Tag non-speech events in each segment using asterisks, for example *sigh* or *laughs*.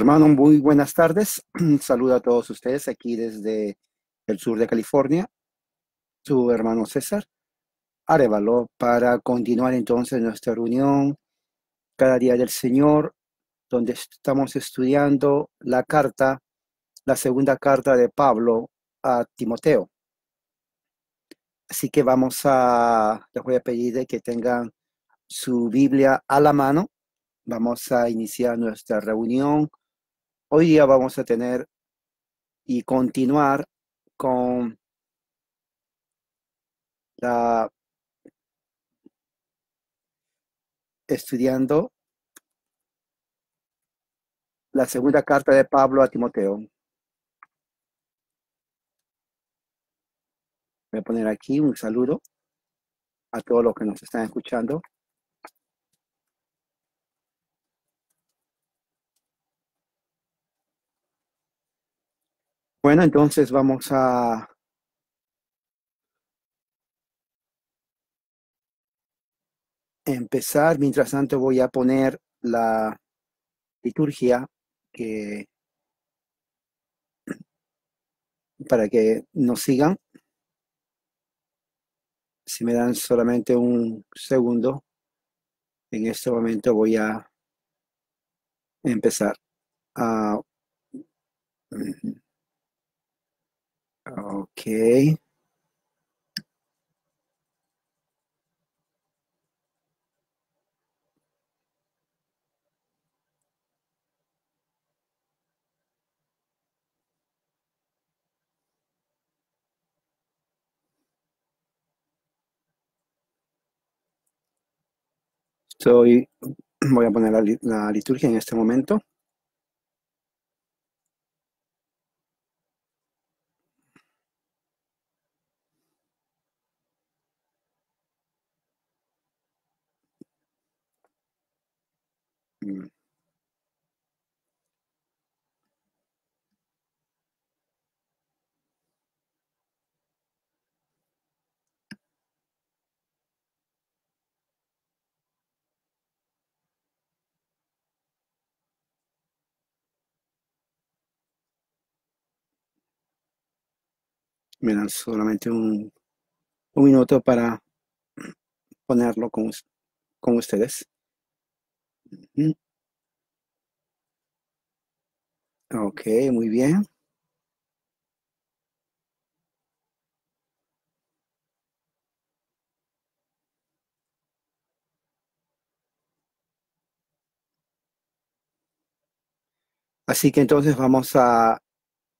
Hermano, muy buenas tardes. *clears throat* Saludo a todos ustedes aquí desde el sur de California. Su hermano César Arevalo para continuar entonces nuestra reunión cada día del Señor, donde estamos estudiando la carta, la segunda carta de Pablo a Timoteo. Así que vamos a, les voy a pedir que tengan su Biblia a la mano. Vamos a iniciar nuestra reunión Hoy día vamos a tener y continuar con la estudiando la segunda carta de Pablo a Timoteo. Voy a poner aquí un saludo a todos los que nos están escuchando. Bueno, entonces vamos a... empezar. Mientras tanto voy a poner la liturgia que para que nos sigan. Si me dan solamente un segundo, en este momento voy a empezar a... Okay. Estoy, voy a poner la, la liturgia en este momento. me solamente un, minuto para ponerlo con, con ustedes. Ok, muy bien. Así que entonces vamos a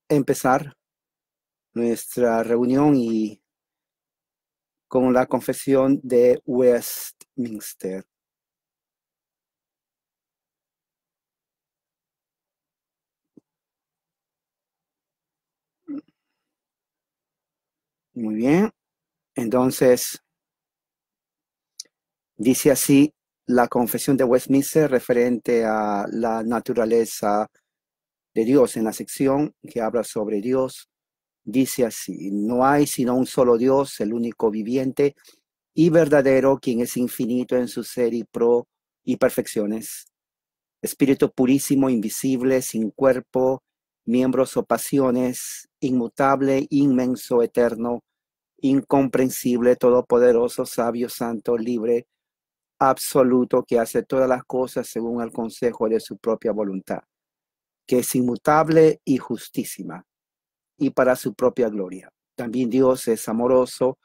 empezar nuestra reunión y con la confesión de Westminster. Muy bien. Entonces, dice así la confesión de Westminster referente a la naturaleza de Dios en la sección que habla sobre Dios dice así, no hay sino un solo Dios, el único viviente y verdadero, quien es infinito en su ser y pro y perfecciones. Espíritu purísimo, invisible, sin cuerpo, miembros o pasiones, inmutable, inmenso, eterno, incomprensible, todopoderoso, sabio, santo, libre, absoluto, que hace todas las cosas según el consejo de su propia voluntad, que es inmutable y justísima y para su propia gloria. También Dios es amoroso,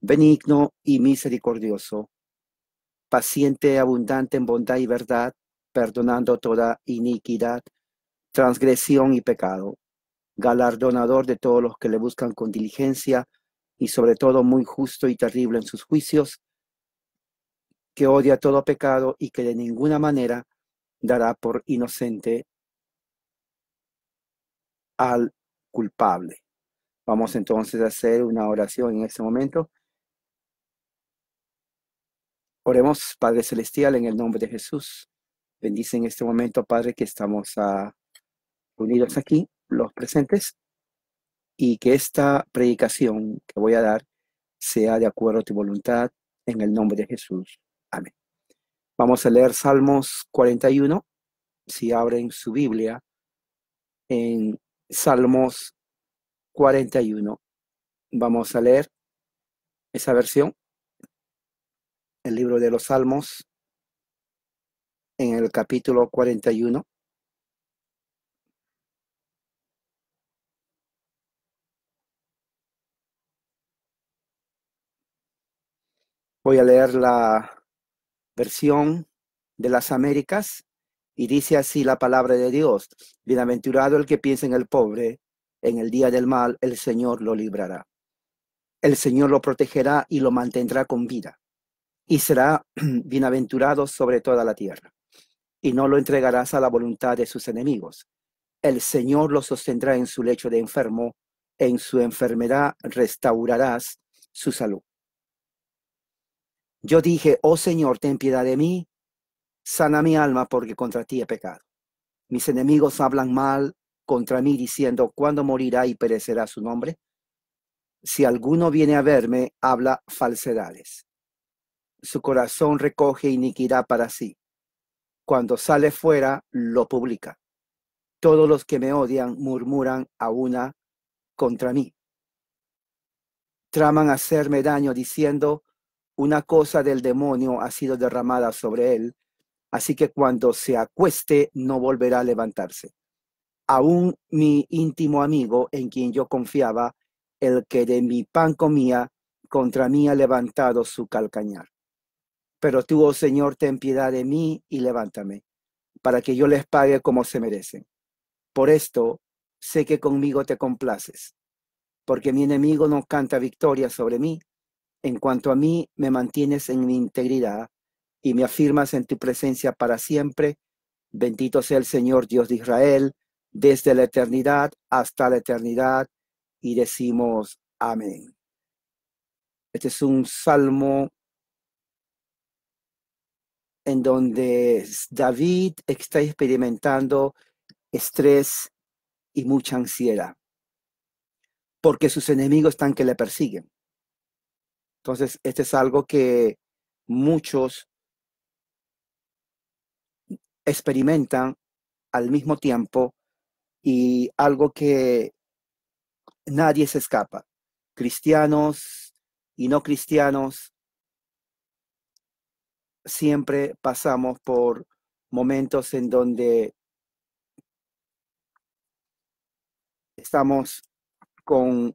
benigno y misericordioso, paciente, abundante en bondad y verdad, perdonando toda iniquidad, transgresión y pecado, galardonador de todos los que le buscan con diligencia y sobre todo muy justo y terrible en sus juicios, que odia todo pecado y que de ninguna manera dará por inocente al culpable. Vamos entonces a hacer una oración en este momento. Oremos, Padre Celestial, en el nombre de Jesús. Bendice en este momento, Padre, que estamos ah, unidos aquí, los presentes, y que esta predicación que voy a dar sea de acuerdo a tu voluntad, en el nombre de Jesús. Amén. Vamos a leer Salmos 41. Si abren su Biblia en Salmos 41. Vamos a leer esa versión. El libro de los Salmos en el capítulo 41. Voy a leer la versión de las Américas y dice así la palabra de Dios, bienaventurado el que piensa en el pobre, en el día del mal el Señor lo librará. El Señor lo protegerá y lo mantendrá con vida, y será *clears throat* bienaventurado sobre toda la tierra, y no lo entregarás a la voluntad de sus enemigos. El Señor lo sostendrá en su lecho de enfermo, en su enfermedad restaurarás su salud. Yo dije, oh Señor, ten piedad de mí, sana mi alma porque contra ti he pecado. Mis enemigos hablan mal contra mí diciendo, ¿cuándo morirá y perecerá su nombre? Si alguno viene a verme, habla falsedades. Su corazón recoge iniquidad para sí. Cuando sale fuera, lo publica. Todos los que me odian murmuran a una contra mí. Traman hacerme daño diciendo, una cosa del demonio ha sido derramada sobre él Así que cuando se acueste no volverá a levantarse. Aún mi íntimo amigo en quien yo confiaba, el que de mi pan comía, contra mí ha levantado su calcañar. Pero tú, oh Señor, ten piedad de mí y levántame, para que yo les pague como se merecen. Por esto sé que conmigo te complaces, porque mi enemigo no canta victoria sobre mí. En cuanto a mí, me mantienes en mi integridad y me afirmas en tu presencia para siempre. Bendito sea el Señor Dios de Israel, desde la eternidad hasta la eternidad. Y decimos, amén. Este es un salmo en donde David está experimentando estrés y mucha ansiedad, porque sus enemigos están que le persiguen. Entonces, este es algo que muchos experimentan al mismo tiempo y algo que nadie se escapa, cristianos y no cristianos, siempre pasamos por momentos en donde estamos con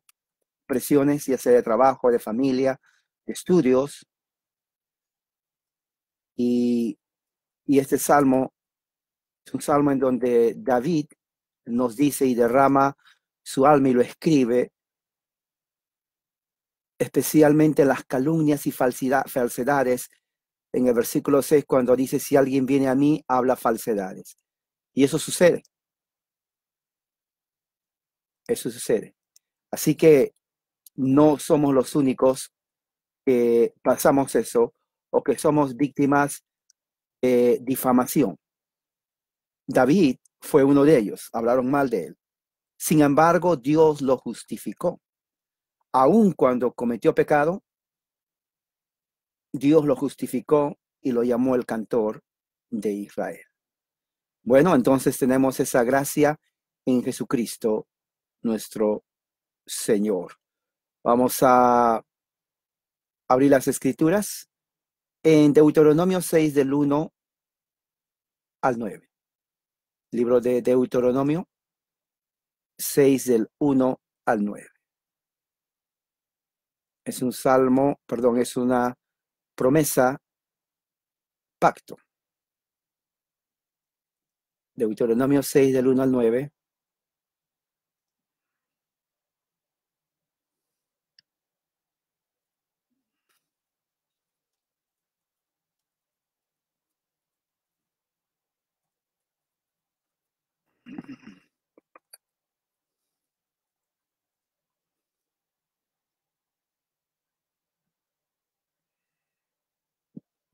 presiones, ya sea de trabajo, de familia, de estudios. Y, y este salmo es un salmo en donde David nos dice y derrama su alma y lo escribe, especialmente las calumnias y falsedades en el versículo 6 cuando dice, si alguien viene a mí, habla falsedades. Y eso sucede. Eso sucede. Así que no somos los únicos que pasamos eso o que somos víctimas de difamación. David fue uno de ellos, hablaron mal de él. Sin embargo, Dios lo justificó. Aun cuando cometió pecado, Dios lo justificó y lo llamó el cantor de Israel. Bueno, entonces tenemos esa gracia en Jesucristo, nuestro Señor. Vamos a abrir las escrituras en Deuteronomio 6 del 1 al 9 libro de Deuteronomio 6 del 1 al 9. Es un salmo, perdón, es una promesa, pacto. Deuteronomio 6 del 1 al 9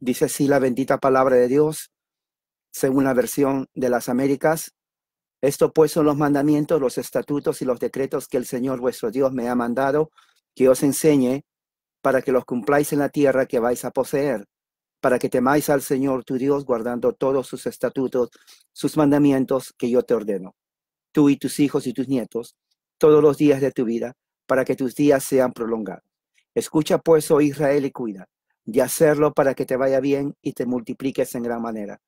dice así la bendita palabra de Dios, según la versión de las Américas. Esto pues son los mandamientos, los estatutos y los decretos que el Señor vuestro Dios me ha mandado que os enseñe para que los cumpláis en la tierra que vais a poseer, para que temáis al Señor tu Dios guardando todos sus estatutos, sus mandamientos que yo te ordeno, tú y tus hijos y tus nietos, todos los días de tu vida, para que tus días sean prolongados. Escucha pues, oh Israel, y cuida de hacerlo para que te vaya bien y te multipliques en gran manera,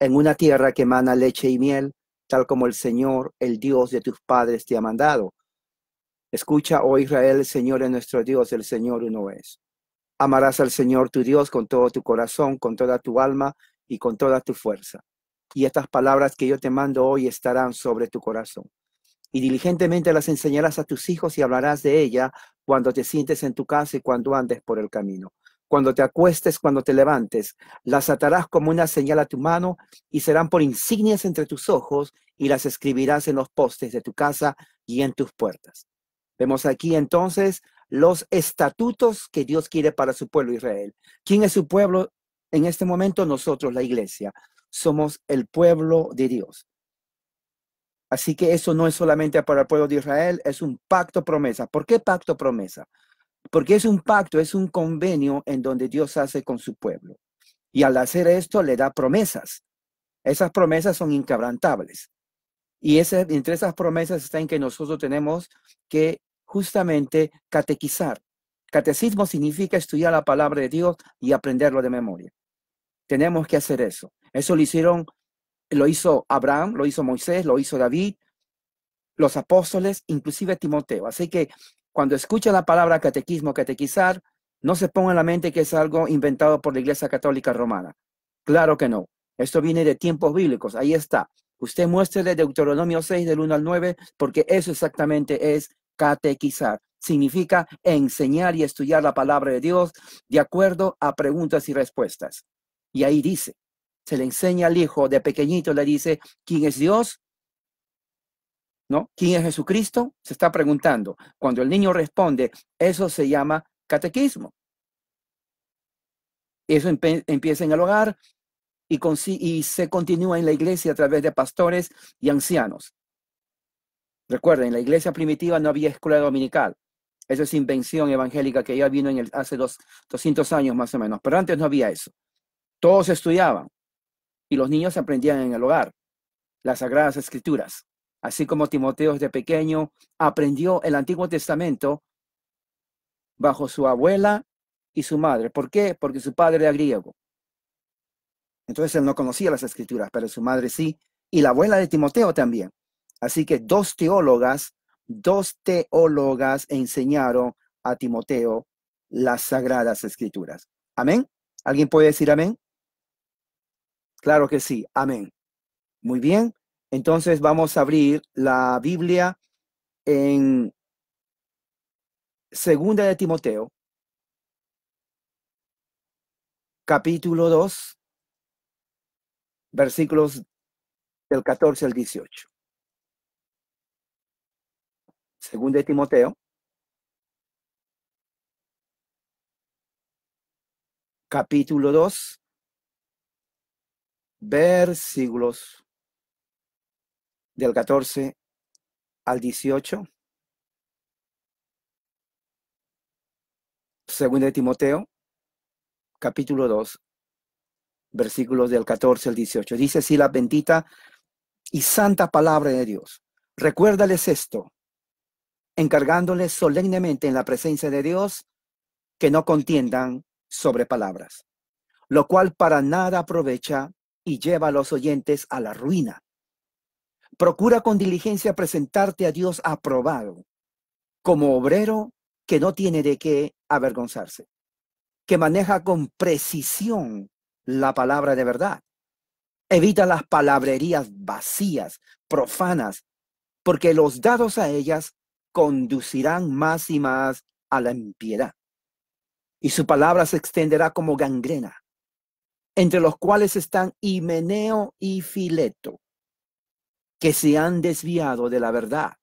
en una tierra que emana leche y miel, tal como el Señor, el Dios de tus padres, te ha mandado. Escucha, oh Israel, el Señor es nuestro Dios, el Señor uno es. Amarás al Señor tu Dios con todo tu corazón, con toda tu alma y con toda tu fuerza. Y estas palabras que yo te mando hoy estarán sobre tu corazón. Y diligentemente las enseñarás a tus hijos y hablarás de ella cuando te sientes en tu casa y cuando andes por el camino cuando te acuestes, cuando te levantes. Las atarás como una señal a tu mano y serán por insignias entre tus ojos y las escribirás en los postes de tu casa y en tus puertas. Vemos aquí entonces los estatutos que Dios quiere para su pueblo Israel. ¿Quién es su pueblo? En este momento nosotros, la iglesia, somos el pueblo de Dios. Así que eso no es solamente para el pueblo de Israel, es un pacto promesa. ¿Por qué pacto promesa? Porque es un pacto, es un convenio en donde Dios hace con su pueblo. Y al hacer esto le da promesas. Esas promesas son inquebrantables. Y entre esas promesas está en que nosotros tenemos que justamente catequizar. Catecismo significa estudiar la palabra de Dios y aprenderlo de memoria. Tenemos que hacer eso. Eso lo hicieron, lo hizo Abraham, lo hizo Moisés, lo hizo David, los apóstoles, inclusive Timoteo. Así que cuando escucha la palabra catequismo, catequizar, no se ponga en la mente que es algo inventado por la Iglesia Católica Romana. Claro que no. Esto viene de tiempos bíblicos. Ahí está. Usted muéstrele Deuteronomio 6 del 1 al 9, porque eso exactamente es catequizar. Significa enseñar y estudiar la palabra de Dios de acuerdo a preguntas y respuestas. Y ahí dice, se le enseña al hijo de pequeñito, le dice quién es Dios, ¿Quién es Jesucristo? Se está preguntando. Cuando el niño responde, eso se llama catequismo. Eso empieza en el hogar y, se continúa en la iglesia a través de pastores y ancianos. Recuerden, en la iglesia primitiva no había escuela dominical. Esa es invención evangélica que ya vino en el, hace 200 años más o menos, pero antes no había eso. Todos estudiaban y los niños aprendían en el hogar las sagradas escrituras así como Timoteo de pequeño aprendió el Antiguo Testamento bajo su abuela y su madre. ¿Por qué? Porque su padre era griego. Entonces él no conocía las escrituras, pero su madre sí, y la abuela de Timoteo también. Así que dos teólogas, dos teólogas enseñaron a Timoteo las sagradas escrituras. Amén. ¿Alguien puede decir amén? Claro que sí, amén. Muy bien, entonces vamos a abrir la Biblia en Segunda de Timoteo, capítulo 2, versículos del 14 al 18. Segunda de Timoteo, capítulo 2, versículos del 14 al 18. Según de Timoteo, capítulo 2, versículos del 14 al 18. Dice así la bendita y santa palabra de Dios. Recuérdales esto, encargándoles solemnemente en la presencia de Dios que no contiendan sobre palabras, lo cual para nada aprovecha y lleva a los oyentes a la ruina procura con diligencia presentarte a Dios aprobado, como obrero que no tiene de qué avergonzarse, que maneja con precisión la palabra de verdad. Evita las palabrerías vacías, profanas, porque los dados a ellas conducirán más y más a la impiedad. Y su palabra se extenderá como gangrena, entre los cuales están Himeneo y Fileto, que se han desviado de la verdad,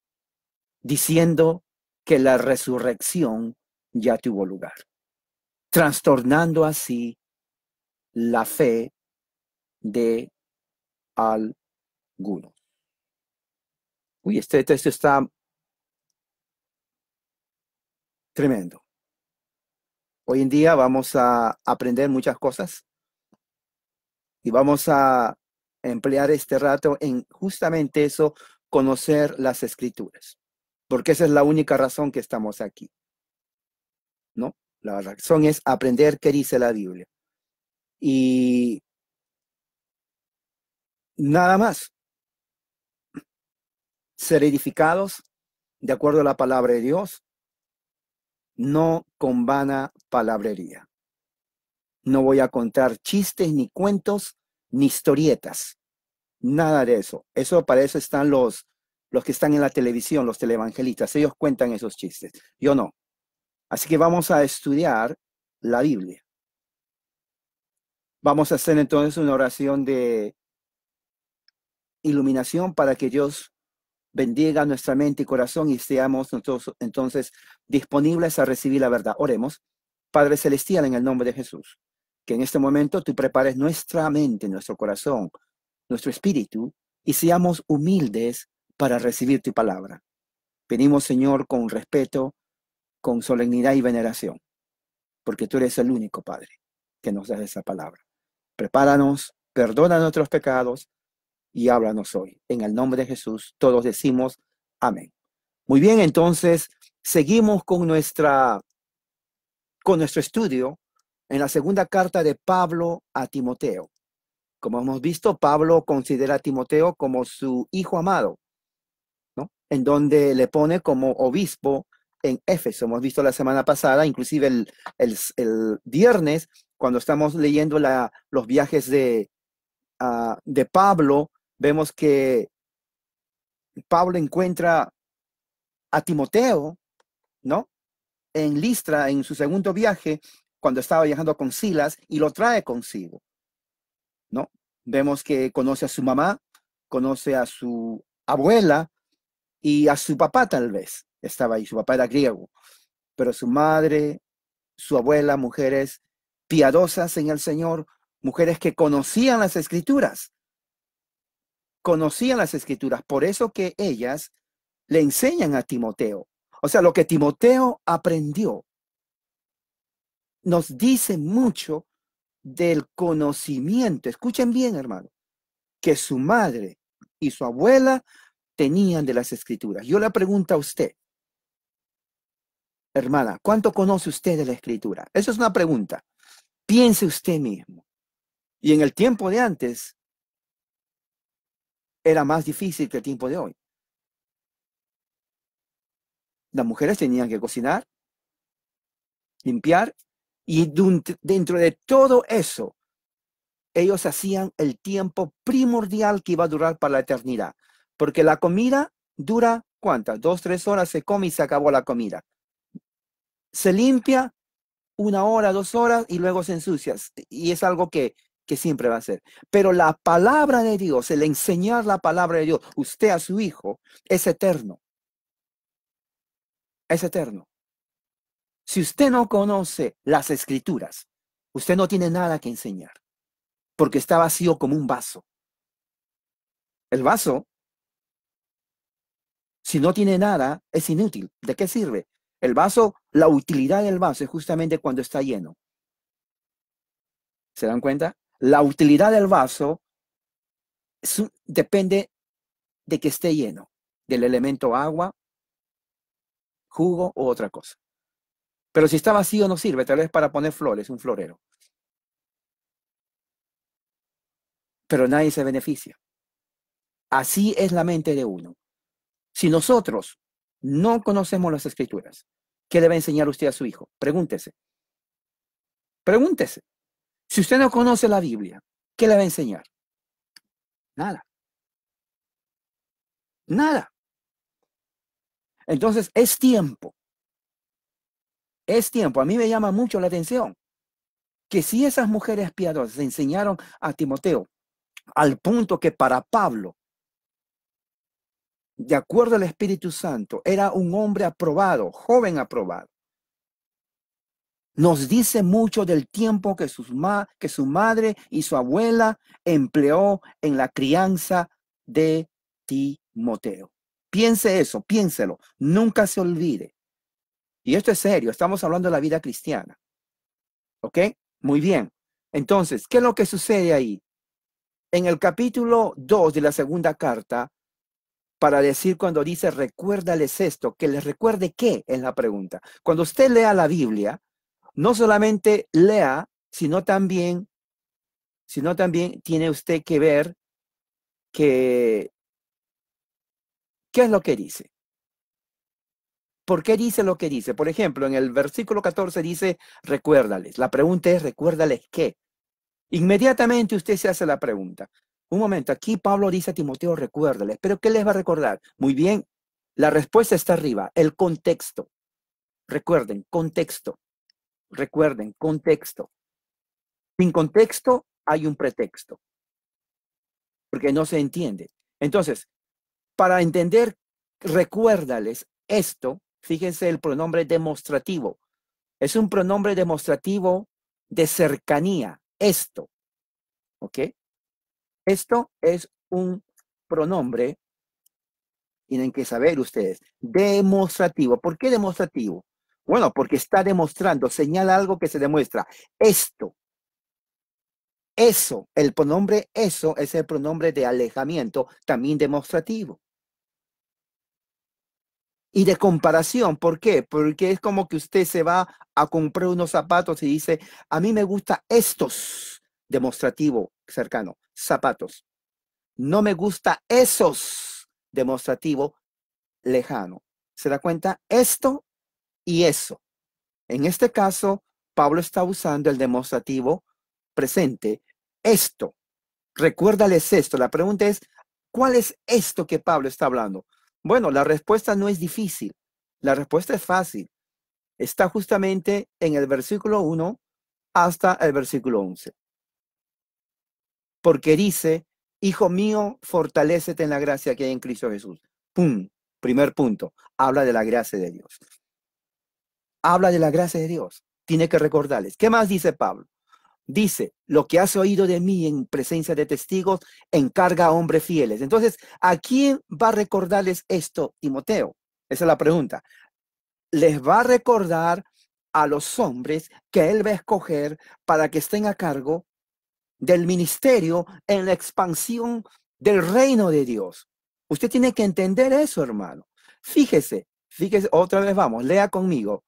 diciendo que la resurrección ya tuvo lugar, trastornando así la fe de algunos. Uy, este texto está tremendo. Hoy en día vamos a aprender muchas cosas y vamos a emplear este rato en justamente eso, conocer las escrituras, porque esa es la única razón que estamos aquí. ¿No? La razón es aprender qué dice la Biblia. Y nada más. Ser edificados de acuerdo a la palabra de Dios, no con vana palabrería. No voy a contar chistes, ni cuentos, ni historietas. Nada de eso. Eso para eso están los, los que están en la televisión, los televangelistas. Ellos cuentan esos chistes. Yo no. Así que vamos a estudiar la Biblia. Vamos a hacer entonces una oración de iluminación para que Dios bendiga nuestra mente y corazón y seamos nosotros entonces disponibles a recibir la verdad. Oremos, Padre Celestial, en el nombre de Jesús, que en este momento tú prepares nuestra mente, nuestro corazón nuestro espíritu y seamos humildes para recibir tu palabra. Venimos, Señor, con respeto, con solemnidad y veneración, porque tú eres el único Padre que nos das esa palabra. Prepáranos, perdona nuestros pecados y háblanos hoy. En el nombre de Jesús, todos decimos amén. Muy bien, entonces, seguimos con, nuestra, con nuestro estudio en la segunda carta de Pablo a Timoteo. Como hemos visto, Pablo considera a Timoteo como su hijo amado, ¿no? En donde le pone como obispo en Éfeso. Hemos visto la semana pasada, inclusive el, viernes, cuando estamos leyendo la, los viajes de, ah, de Pablo, vemos que Pablo encuentra a Timoteo, ¿no? En Listra, en su segundo viaje, cuando estaba viajando con Silas, y lo trae consigo. ¿no? Vemos que conoce a su mamá, conoce a su abuela y a su papá tal vez estaba ahí, su papá era griego, pero su madre, su abuela, mujeres piadosas en el Señor, mujeres que conocían las escrituras, conocían las escrituras, por eso que ellas le enseñan a Timoteo. O sea, lo que Timoteo aprendió nos dice mucho del conocimiento, escuchen bien hermano, que su madre y su abuela tenían de las escrituras. Yo le pregunto a usted, hermana, ¿cuánto conoce usted de la escritura? Esa es una pregunta. Piense usted mismo. Y en el tiempo de antes era más difícil que el tiempo de hoy. Las mujeres tenían que cocinar, limpiar y dentro de todo eso, ellos hacían el tiempo primordial que iba a durar para la eternidad. Porque la comida dura, ¿cuántas? Dos, tres horas se come y se acabó la comida. Se limpia una hora, dos horas y luego se ensucia. Y es algo que, que siempre va a ser. Pero la palabra de Dios, el enseñar la palabra de Dios, usted a su hijo, es eterno. Es eterno. Si usted no conoce las escrituras, usted no tiene nada que enseñar, porque está vacío como un vaso. El vaso, si no tiene nada, es inútil. ¿De qué sirve? El vaso, la utilidad del vaso es justamente cuando está lleno. ¿Se dan cuenta? La utilidad del vaso depende de que esté lleno del elemento agua, jugo u otra cosa. Pero si está vacío no sirve, tal vez para poner flores, un florero. Pero nadie se beneficia. Así es la mente de uno. Si nosotros no conocemos las escrituras, ¿qué le va a enseñar usted a su hijo? Pregúntese. Pregúntese. Si usted no conoce la Biblia, ¿qué le va a enseñar? Nada. Nada. Entonces es tiempo es tiempo, a mí me llama mucho la atención que si esas mujeres piadosas enseñaron a Timoteo al punto que para Pablo, de acuerdo al Espíritu Santo, era un hombre aprobado, joven aprobado, nos dice mucho del tiempo que, que su madre y su abuela empleó en la crianza de Timoteo. Piense eso, piénselo, nunca se olvide. Y esto es serio, estamos hablando de la vida cristiana. ¿Ok? Muy bien. Entonces, ¿qué es lo que sucede ahí? En el capítulo 2 de la segunda carta, para decir cuando dice recuérdales esto, que les recuerde qué es la pregunta. Cuando usted lea la Biblia, no solamente lea, sino también, sino también tiene usted que ver que, qué es lo que dice. ¿Por qué dice lo que dice? Por ejemplo, en el versículo 14 dice, recuérdales. La pregunta es, recuérdales qué. Inmediatamente usted se hace la pregunta. Un momento, aquí Pablo dice a Timoteo, recuérdales. ¿Pero qué les va a recordar? Muy bien, la respuesta está arriba, el contexto. Recuerden, contexto. Recuerden, contexto. Sin contexto hay un pretexto, porque no se entiende. Entonces, para entender, recuérdales esto, Fíjense el pronombre demostrativo. Es un pronombre demostrativo de cercanía. Esto. ¿Ok? Esto es un pronombre, tienen que saber ustedes, demostrativo. ¿Por qué demostrativo? Bueno, porque está demostrando, señala algo que se demuestra. Esto. Eso, el pronombre eso es el pronombre de alejamiento, también demostrativo y de comparación. ¿Por qué? Porque es como que usted se va a comprar unos zapatos y dice, a mí me gusta estos, demostrativo, cercano, zapatos. No me gusta esos, demostrativo, lejano. ¿Se da cuenta? Esto y eso. En este caso, Pablo está usando el demostrativo presente, esto. Recuérdales esto. La pregunta es, ¿cuál es esto que Pablo está hablando? Bueno, la respuesta no es difícil, la respuesta es fácil. Está justamente en el versículo 1 hasta el versículo 11. Porque dice, Hijo mío, fortalecete en la gracia que hay en Cristo Jesús. ¡Pum! Primer punto, habla de la gracia de Dios. Habla de la gracia de Dios. Tiene que recordarles. ¿Qué más dice Pablo? dice, lo que has oído de mí en presencia de testigos, encarga a hombres fieles. Entonces, ¿a quién va a recordarles esto Timoteo? Esa es la pregunta. Les va a recordar a los hombres que él va a escoger para que estén a cargo del ministerio en la expansión del reino de Dios. Usted tiene que entender eso, hermano. Fíjese, fíjese, otra vez vamos, lea conmigo.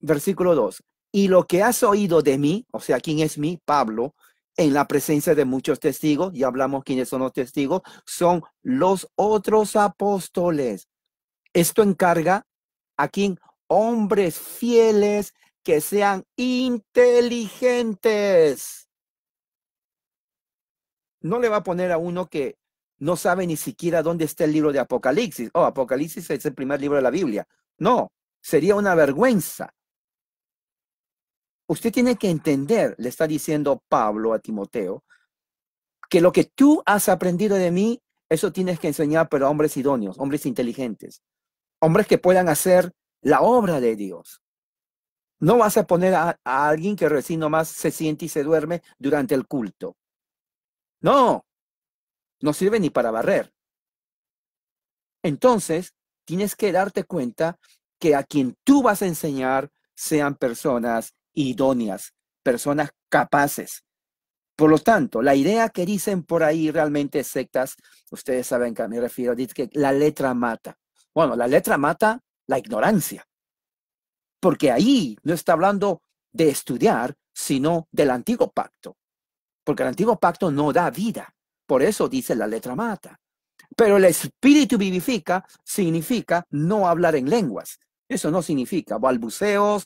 Versículo 2 y lo que has oído de mí, o sea, quién es mí, Pablo, en la presencia de muchos testigos, y hablamos quiénes son los testigos, son los otros apóstoles. Esto encarga a quién hombres fieles que sean inteligentes. No le va a poner a uno que no sabe ni siquiera dónde está el libro de Apocalipsis. Oh, Apocalipsis es el primer libro de la Biblia. No, sería una vergüenza usted tiene que entender, le está diciendo Pablo a Timoteo, que lo que tú has aprendido de mí, eso tienes que enseñar, pero a hombres idóneos, hombres inteligentes, hombres que puedan hacer la obra de Dios. No vas a poner a, alguien que recién nomás se siente y se duerme durante el culto. No, no sirve ni para barrer. Entonces, tienes que darte cuenta que a quien tú vas a enseñar sean personas idóneas, personas capaces. Por lo tanto, la idea que dicen por ahí realmente sectas, ustedes saben que me refiero, dice que la letra mata. Bueno, la letra mata la ignorancia, porque ahí no está hablando de estudiar, sino del antiguo pacto, porque el antiguo pacto no da vida. Por eso dice la letra mata. Pero el espíritu vivifica significa no hablar en lenguas. Eso no significa balbuceos,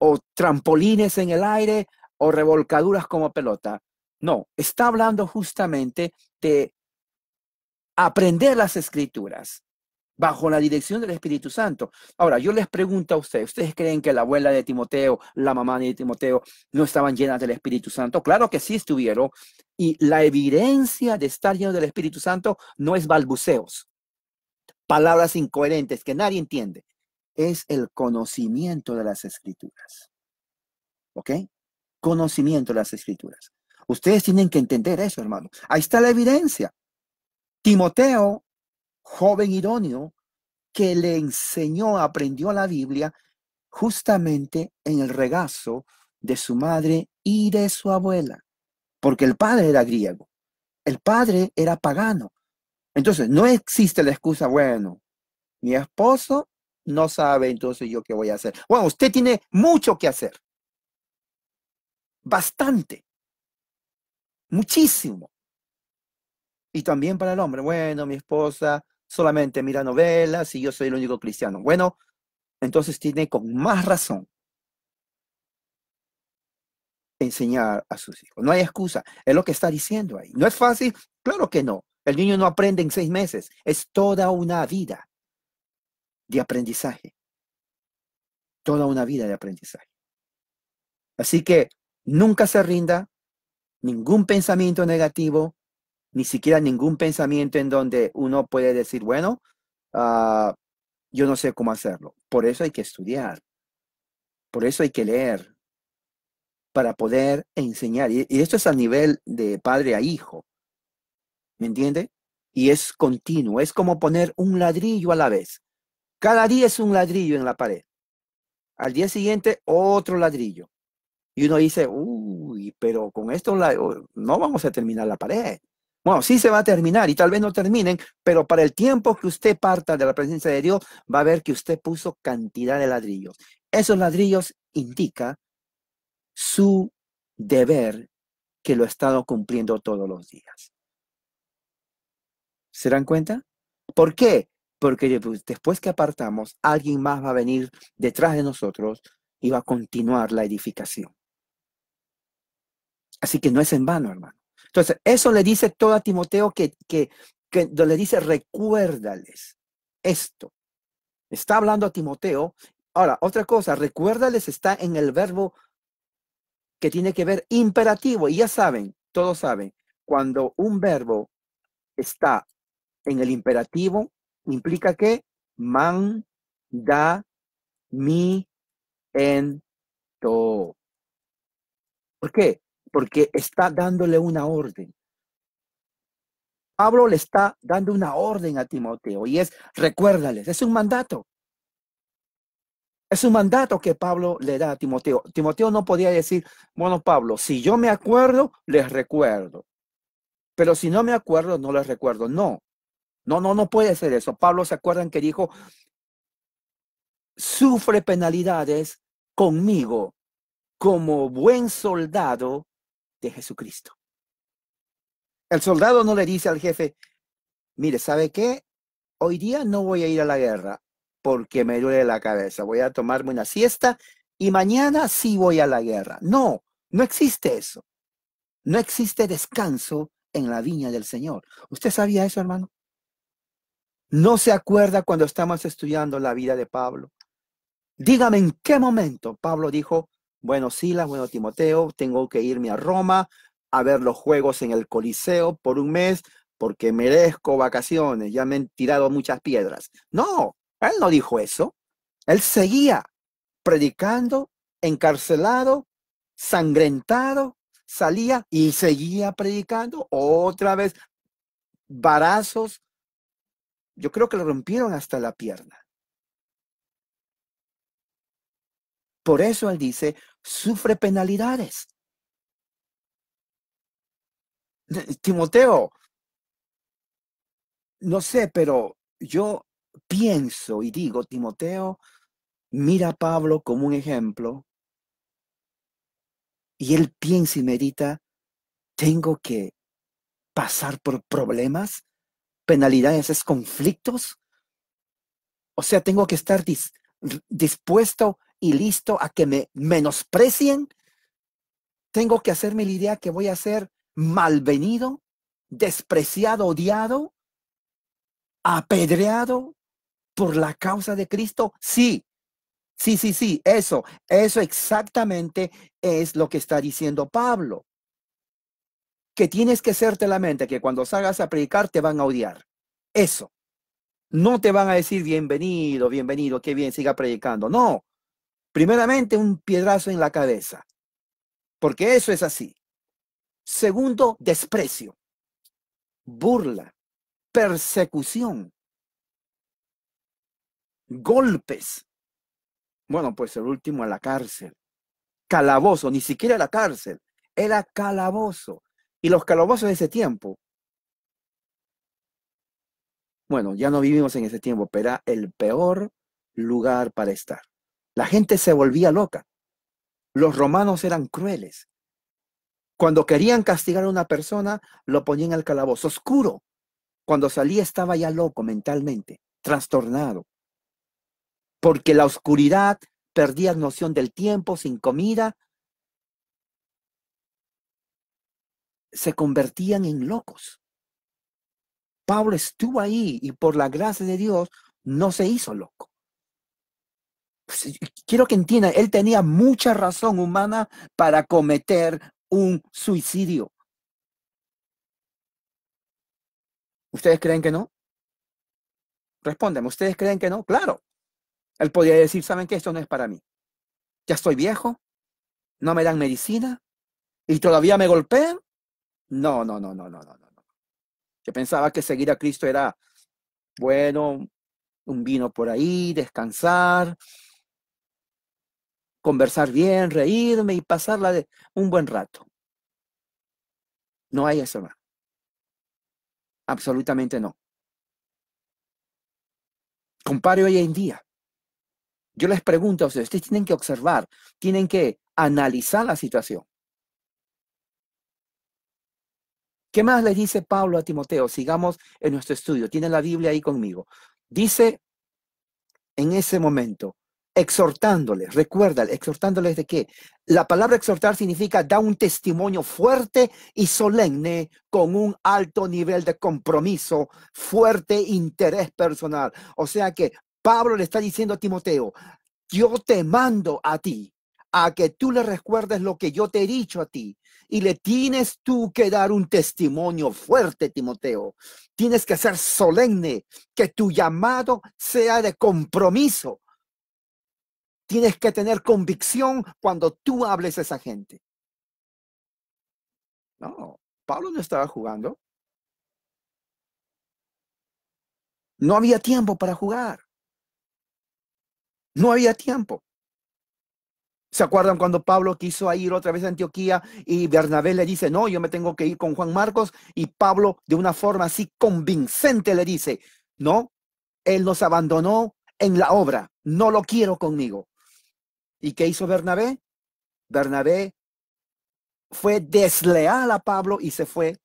o trampolines en el aire o revolcaduras como pelota. No, está hablando justamente de aprender las escrituras bajo la dirección del Espíritu Santo. Ahora, yo les pregunto a ustedes, ¿ustedes creen que la abuela de Timoteo, la mamá de Timoteo, no estaban llenas del Espíritu Santo? Claro que sí estuvieron. Y la evidencia de estar lleno del Espíritu Santo no es balbuceos, palabras incoherentes que nadie entiende es el conocimiento de las escrituras. ¿Ok? Conocimiento de las escrituras. Ustedes tienen que entender eso, hermano. Ahí está la evidencia. Timoteo, joven idóneo, que le enseñó, aprendió la Biblia justamente en el regazo de su madre y de su abuela, porque el padre era griego, el padre era pagano. Entonces, no existe la excusa, bueno, mi esposo no sabe, entonces yo qué voy a hacer. Bueno, usted tiene mucho que hacer. Bastante. Muchísimo. Y también para el hombre, bueno, mi esposa solamente mira novelas y yo soy el único cristiano. Bueno, entonces tiene con más razón enseñar a sus hijos. No hay excusa, es lo que está diciendo ahí. ¿No es fácil? Claro que no. El niño no aprende en seis meses, es toda una vida de aprendizaje. Toda una vida de aprendizaje. Así que nunca se rinda, ningún pensamiento negativo, ni siquiera ningún pensamiento en donde uno puede decir, bueno, ah, yo no sé cómo hacerlo. Por eso hay que estudiar, por eso hay que leer, para poder enseñar. Y, y esto es a nivel de padre a hijo, ¿me entiende? Y es continuo, es como poner un ladrillo a la vez. Cada día es un ladrillo en la pared. Al día siguiente, otro ladrillo. Y uno dice, uy, pero con esto no vamos a terminar la pared. Bueno, sí se va a terminar y tal vez no terminen, pero para el tiempo que usted parta de la presencia de Dios, va a ver que usted puso cantidad de ladrillos. Esos ladrillos indican su deber que lo ha estado cumpliendo todos los días. ¿Se dan cuenta? ¿Por qué? Porque pues, después que apartamos, alguien más va a venir detrás de nosotros y va a continuar la edificación. Así que no es en vano, hermano. Entonces, eso le dice todo a Timoteo que, que, le dice, recuérdales esto. Está hablando a Timoteo. Ahora, otra cosa, recuérdales está en el verbo que tiene que ver imperativo. Y ya saben, todos saben, cuando un verbo está en el imperativo, implica que man, da, mi, en, to. ¿Por qué? Porque está dándole una orden. Pablo le está dando una orden a Timoteo y es recuérdales, es un mandato. Es un mandato que Pablo le da a Timoteo. Timoteo no podía decir, bueno, Pablo, si yo me acuerdo, les recuerdo. Pero si no me acuerdo, no les recuerdo. No, no, no, no puede ser eso. Pablo, ¿se acuerdan que dijo, sufre penalidades conmigo como buen soldado de Jesucristo? El soldado no le dice al jefe, mire, ¿sabe qué? Hoy día no voy a ir a la guerra porque me duele la cabeza, voy a tomarme una siesta y mañana sí voy a la guerra. No, no existe eso. No existe descanso en la viña del Señor. ¿Usted sabía eso, hermano? no se acuerda cuando estamos estudiando la vida de Pablo. Dígame en qué momento Pablo dijo, bueno, Silas, bueno, Timoteo, tengo que irme a Roma a ver los juegos en el Coliseo por un mes porque merezco vacaciones, ya me han tirado muchas piedras. No, él no dijo eso. Él seguía predicando, encarcelado, sangrentado, salía y seguía predicando otra vez, varazos, yo creo que lo rompieron hasta la pierna. Por eso él dice, sufre penalidades. Timoteo, no sé, pero yo pienso y digo, Timoteo, mira a Pablo como un ejemplo y él piensa y medita, tengo que pasar por problemas penalidades, esos conflictos? O sea, tengo que estar dispuesto y listo a que me menosprecien. Tengo que hacerme la idea que voy a ser malvenido, despreciado, odiado, apedreado por la causa de Cristo. Sí, sí, sí, sí, eso, eso exactamente es lo que está diciendo Pablo que tienes que hacerte la mente que cuando salgas a predicar te van a odiar. Eso. No te van a decir bienvenido, bienvenido, qué bien, siga predicando. No. Primeramente, un piedrazo en la cabeza. Porque eso es así. Segundo, desprecio, burla, persecución, golpes. Bueno, pues el último en la cárcel. Calabozo, ni siquiera la cárcel. Era calabozo y los calabozos de ese tiempo. Bueno, ya no vivimos en ese tiempo, pero era el peor lugar para estar. La gente se volvía loca. Los romanos eran crueles. Cuando querían castigar a una persona, lo ponían al calabozo oscuro. Cuando salía estaba ya loco mentalmente, trastornado. Porque la oscuridad perdía noción del tiempo, sin comida, se convertían en locos. Pablo estuvo ahí y por la gracia de Dios no se hizo loco. Pues, quiero que entiendan, él tenía mucha razón humana para cometer un suicidio. ¿Ustedes creen que no? Respóndeme, ¿ustedes creen que no? Claro. Él podría decir, ¿saben qué? Esto no es para mí. Ya estoy viejo, no me dan medicina y todavía me golpean. No, no, no, no, no, no, no. Yo pensaba que seguir a Cristo era, bueno, un vino por ahí, descansar, conversar bien, reírme y pasarla de un buen rato. No hay eso, hermano. Absolutamente no. Compare hoy en día. Yo les pregunto ustedes tienen que observar, tienen que analizar la situación. ¿Qué más le dice Pablo a Timoteo? Sigamos en nuestro estudio. Tiene la Biblia ahí conmigo. Dice en ese momento, exhortándoles, recuerda, exhortándoles de qué. La palabra exhortar significa dar un testimonio fuerte y solemne con un alto nivel de compromiso, fuerte interés personal. O sea que Pablo le está diciendo a Timoteo, yo te mando a ti a que tú le recuerdes lo que yo te he dicho a ti. Y le tienes tú que dar un testimonio fuerte, Timoteo. Tienes que ser solemne, que tu llamado sea de compromiso. Tienes que tener convicción cuando tú hables a esa gente. No, Pablo no estaba jugando. No había tiempo para jugar. No había tiempo. ¿Se acuerdan cuando Pablo quiso ir otra vez a Antioquía y Bernabé le dice, no, yo me tengo que ir con Juan Marcos? Y Pablo, de una forma así convincente, le dice, no, él nos abandonó en la obra, no lo quiero conmigo. ¿Y qué hizo Bernabé? Bernabé fue desleal a Pablo y se fue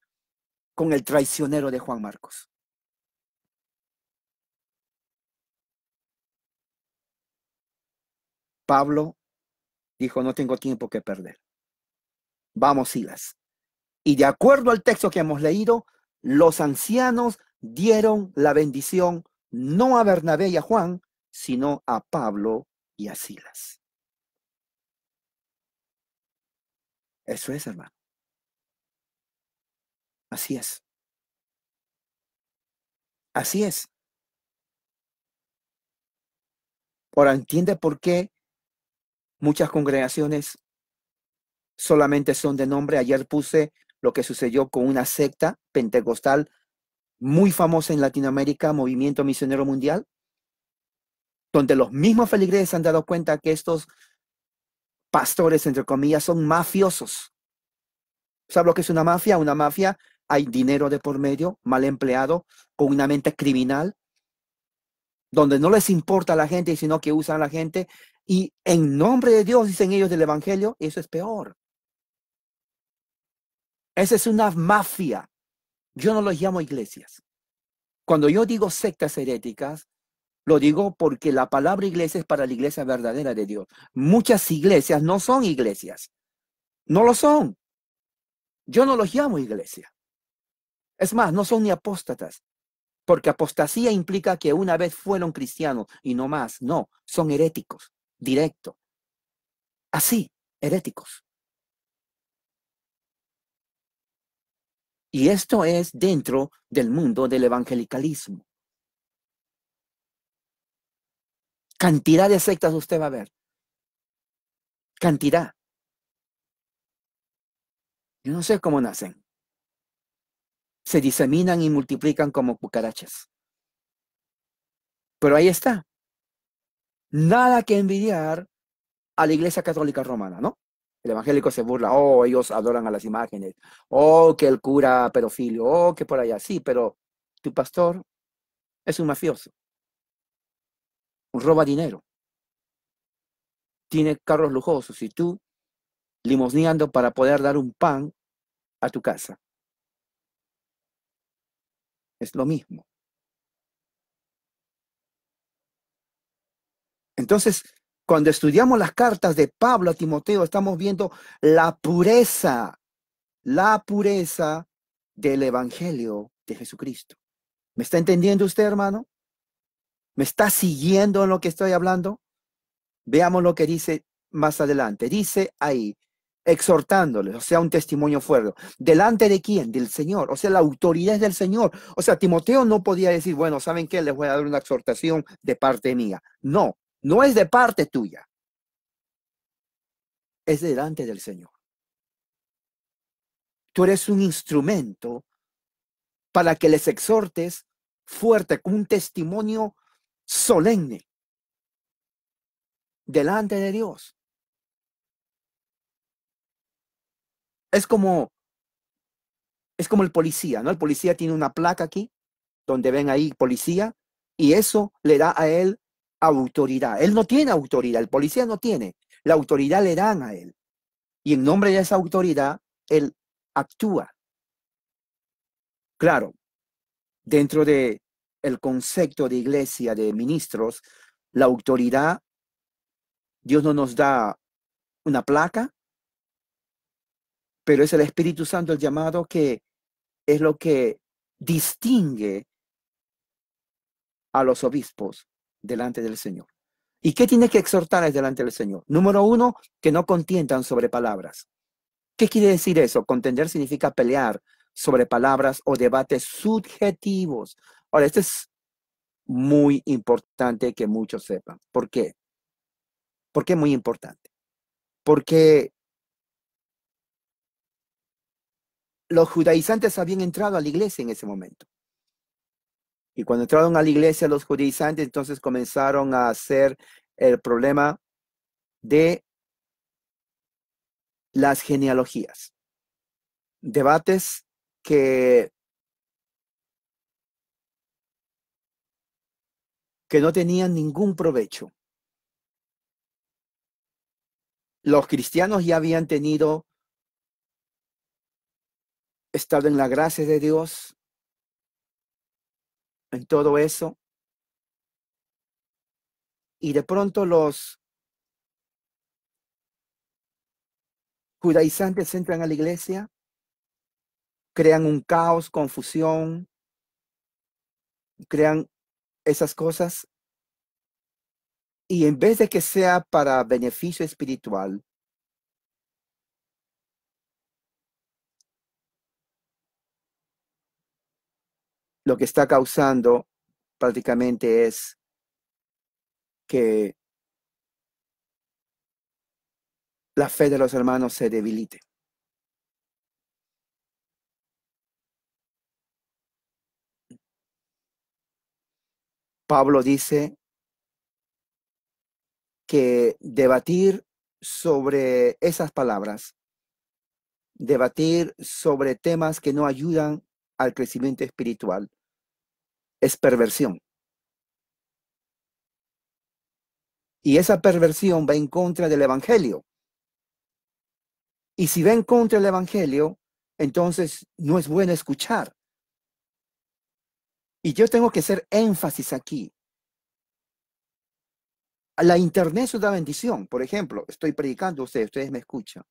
con el traicionero de Juan Marcos. Pablo dijo, no tengo tiempo que perder. Vamos, Silas. Y de acuerdo al texto que hemos leído, los ancianos dieron la bendición no a Bernabé y a Juan, sino a Pablo y a Silas. Eso es, hermano. Así es. Así es. Ahora entiende por qué Muchas congregaciones solamente son de nombre. Ayer puse lo que sucedió con una secta pentecostal muy famosa en Latinoamérica, Movimiento Misionero Mundial, donde los mismos feligreses han dado cuenta que estos pastores, entre comillas, son mafiosos. ¿Sabes lo que es una mafia? Una mafia, hay dinero de por medio, mal empleado, con una mente criminal, donde no les importa a la gente, sino que usan a la gente y en nombre de Dios, dicen ellos del Evangelio, eso es peor. Esa es una mafia. Yo no los llamo iglesias. Cuando yo digo sectas heréticas, lo digo porque la palabra iglesia es para la iglesia verdadera de Dios. Muchas iglesias no son iglesias. No lo son. Yo no los llamo iglesia. Es más, no son ni apóstatas. Porque apostasía implica que una vez fueron cristianos y no más. No, son heréticos directo. Así, heréticos. Y esto es dentro del mundo del evangelicalismo. Cantidad de sectas usted va a ver. Cantidad. Yo no sé cómo nacen. Se diseminan y multiplican como cucarachas. Pero ahí está nada que envidiar a la Iglesia Católica Romana, ¿no? El evangélico se burla, oh, ellos adoran a las imágenes, oh, que el cura pedofilio, oh, que por allá, sí, pero tu pastor es un mafioso, roba dinero, tiene carros lujosos y tú limosneando para poder dar un pan a tu casa. Es lo mismo. Entonces, cuando estudiamos las cartas de Pablo a Timoteo, estamos viendo la pureza, la pureza del Evangelio de Jesucristo. ¿Me está entendiendo usted, hermano? ¿Me está siguiendo en lo que estoy hablando? Veamos lo que dice más adelante. Dice ahí, exhortándoles, o sea, un testimonio fuerte. ¿Delante de quién? Del Señor, o sea, la autoridad del Señor. O sea, Timoteo no podía decir, bueno, ¿saben qué? Les voy a dar una exhortación de parte mía. No, no es de parte tuya, es delante del Señor. Tú eres un instrumento para que les exhortes fuerte, un testimonio solemne delante de Dios. Es como, es como el policía, ¿no? El policía tiene una placa aquí, donde ven ahí policía, y eso le da a él autoridad. Él no tiene autoridad, el policía no tiene. La autoridad le dan a él. Y en nombre de esa autoridad, él actúa. Claro, dentro de el concepto de iglesia de ministros, la autoridad, Dios no nos da una placa, pero es el Espíritu Santo el llamado que es lo que distingue a los obispos delante del Señor. ¿Y qué tiene que exhortar delante del Señor? Número uno, que no contiendan sobre palabras. ¿Qué quiere decir eso? Contender significa pelear sobre palabras o debates subjetivos. Ahora, esto es muy importante que muchos sepan. ¿Por qué? ¿Por qué muy importante? Porque los judaizantes habían entrado a la iglesia en ese momento. Y cuando entraron a la iglesia los antes, entonces comenzaron a hacer el problema de las genealogías. Debates que, que no tenían ningún provecho. Los cristianos ya habían tenido estado en la gracia de Dios, en todo eso. Y de pronto los judaizantes entran a la iglesia, crean un caos, confusión, crean esas cosas. Y en vez de que sea para beneficio espiritual, lo que está causando prácticamente es que la fe de los hermanos se debilite. Pablo dice que debatir sobre esas palabras, debatir sobre temas que no ayudan al crecimiento espiritual es perversión. Y esa perversión va en contra del Evangelio. Y si va en contra del Evangelio, entonces no es bueno escuchar. Y yo tengo que hacer énfasis aquí. La internet es una bendición. Por ejemplo, estoy predicando ustedes, ustedes me escuchan.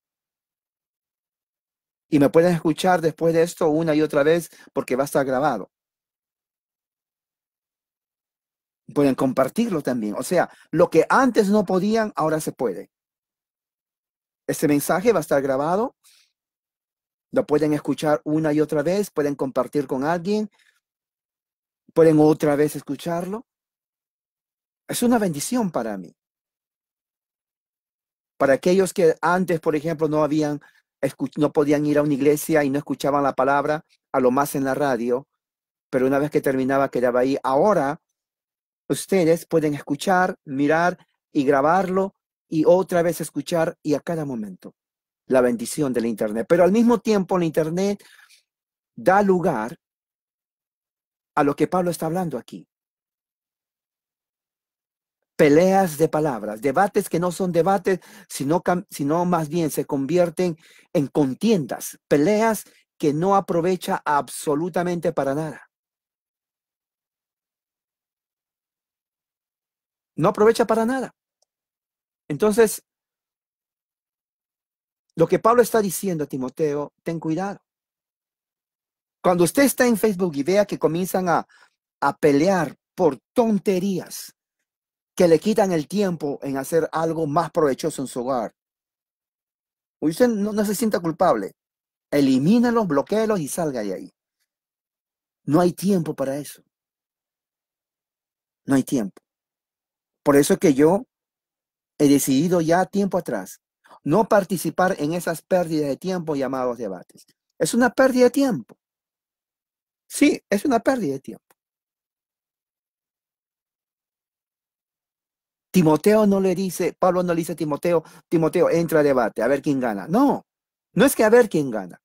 Y me pueden escuchar después de esto una y otra vez porque va a estar grabado. Pueden compartirlo también. O sea, lo que antes no podían, ahora se puede. Este mensaje va a estar grabado. Lo pueden escuchar una y otra vez. Pueden compartir con alguien. Pueden otra vez escucharlo. Es una bendición para mí. Para aquellos que antes, por ejemplo, no habían no podían ir a una iglesia y no escuchaban la palabra, a lo más en la radio, pero una vez que terminaba quedaba ahí. Ahora ustedes pueden escuchar, mirar y grabarlo y otra vez escuchar y a cada momento la bendición del Internet. Pero al mismo tiempo el Internet da lugar a lo que Pablo está hablando aquí peleas de palabras, debates que no son debates, sino, sino más bien se convierten en contiendas, peleas que no aprovecha absolutamente para nada. No aprovecha para nada. Entonces, lo que Pablo está diciendo a Timoteo, ten cuidado. Cuando usted está en Facebook y vea que comienzan a, a pelear por tonterías, que le quitan el tiempo en hacer algo más provechoso en su hogar. Usted no, se sienta culpable. los bloqueos y salga de ahí. No hay tiempo para eso. No hay tiempo. Por eso es que yo he decidido ya tiempo atrás no participar en esas pérdidas de tiempo llamados debates. Es una pérdida de tiempo. Sí, es una pérdida de tiempo. Timoteo no le dice, Pablo no le dice a Timoteo, Timoteo, entra a debate, a ver quién gana. No, no es que a ver quién gana.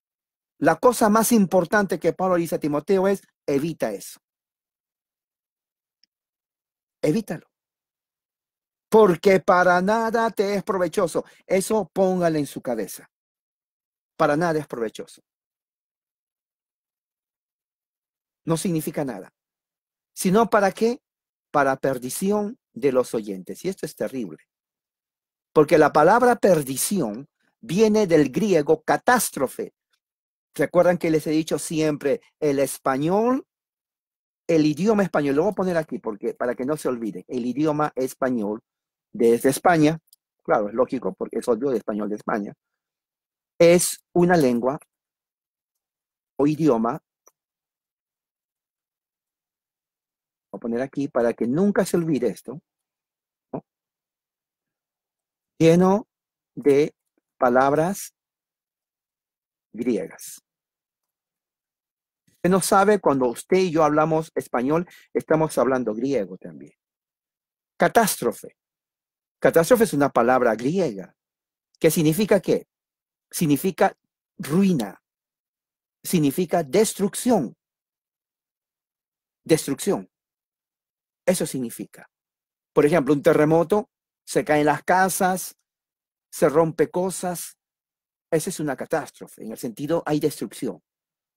La cosa más importante que Pablo dice a Timoteo es, evita eso. Evítalo. Porque para nada te es provechoso. Eso póngale en su cabeza. Para nada es provechoso. No significa nada. Sino para qué? Para perdición de los oyentes. Y esto es terrible. Porque la palabra perdición viene del griego catástrofe. Recuerdan que les he dicho siempre, el español, el idioma español, lo voy a poner aquí porque, para que no se olvide. el idioma español desde España, claro, es lógico porque es obvio de español de España, es una lengua o idioma voy a poner aquí para que nunca se olvide esto, lleno de palabras griegas. Usted no sabe, cuando usted y yo hablamos español, estamos hablando griego también. Catástrofe. Catástrofe es una palabra griega. ¿Qué significa qué? Significa ruina. Significa destrucción. Destrucción. Eso significa. Por ejemplo, un terremoto se caen las casas, se rompe cosas. Esa es una catástrofe, en el sentido hay destrucción.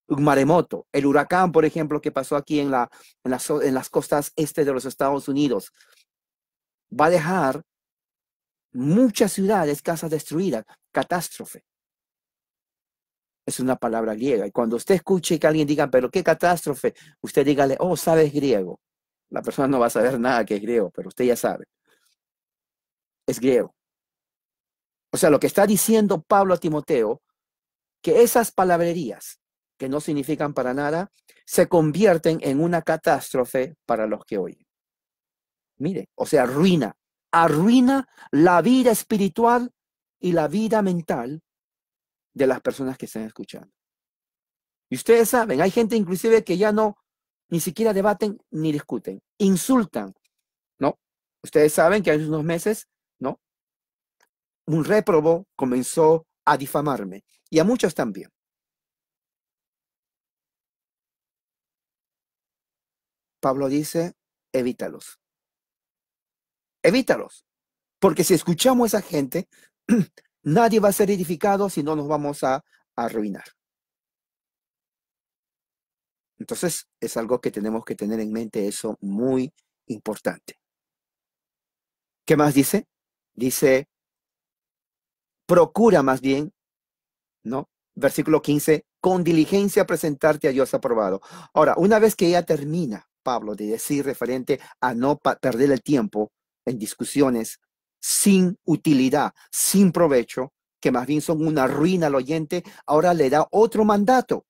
Un maremoto, el huracán, por ejemplo, que pasó aquí en, la, en, las, costas este de los Estados Unidos, va a dejar muchas ciudades, casas destruidas, catástrofe. Es una palabra griega. Y cuando usted escuche que alguien diga, pero qué catástrofe, usted dígale, oh, sabes griego. La persona no va a saber nada que es griego, pero usted ya sabe es griego. O sea, lo que está diciendo Pablo a Timoteo, que esas palabrerías que no significan para nada, se convierten en una catástrofe para los que oyen. Mire, o sea, arruina, arruina la vida espiritual y la vida mental de las personas que están escuchando. Y ustedes saben, hay gente inclusive que ya no, ni siquiera debaten ni discuten, insultan, ¿no? Ustedes saben que hace unos meses un réprobo comenzó a difamarme y a muchos también. Pablo dice, evítalos. Evítalos. Porque si escuchamos a esa gente, *clears throat* nadie va a ser edificado si no nos vamos a, a arruinar. Entonces, es algo que tenemos que tener en mente, eso muy importante. ¿Qué más dice? Dice, procura más bien, ¿no? Versículo 15, con diligencia presentarte a Dios aprobado. Ahora, una vez que ella termina, Pablo, de decir referente a no perder el tiempo en discusiones sin utilidad, sin provecho, que más bien son una ruina al oyente, ahora le da otro mandato.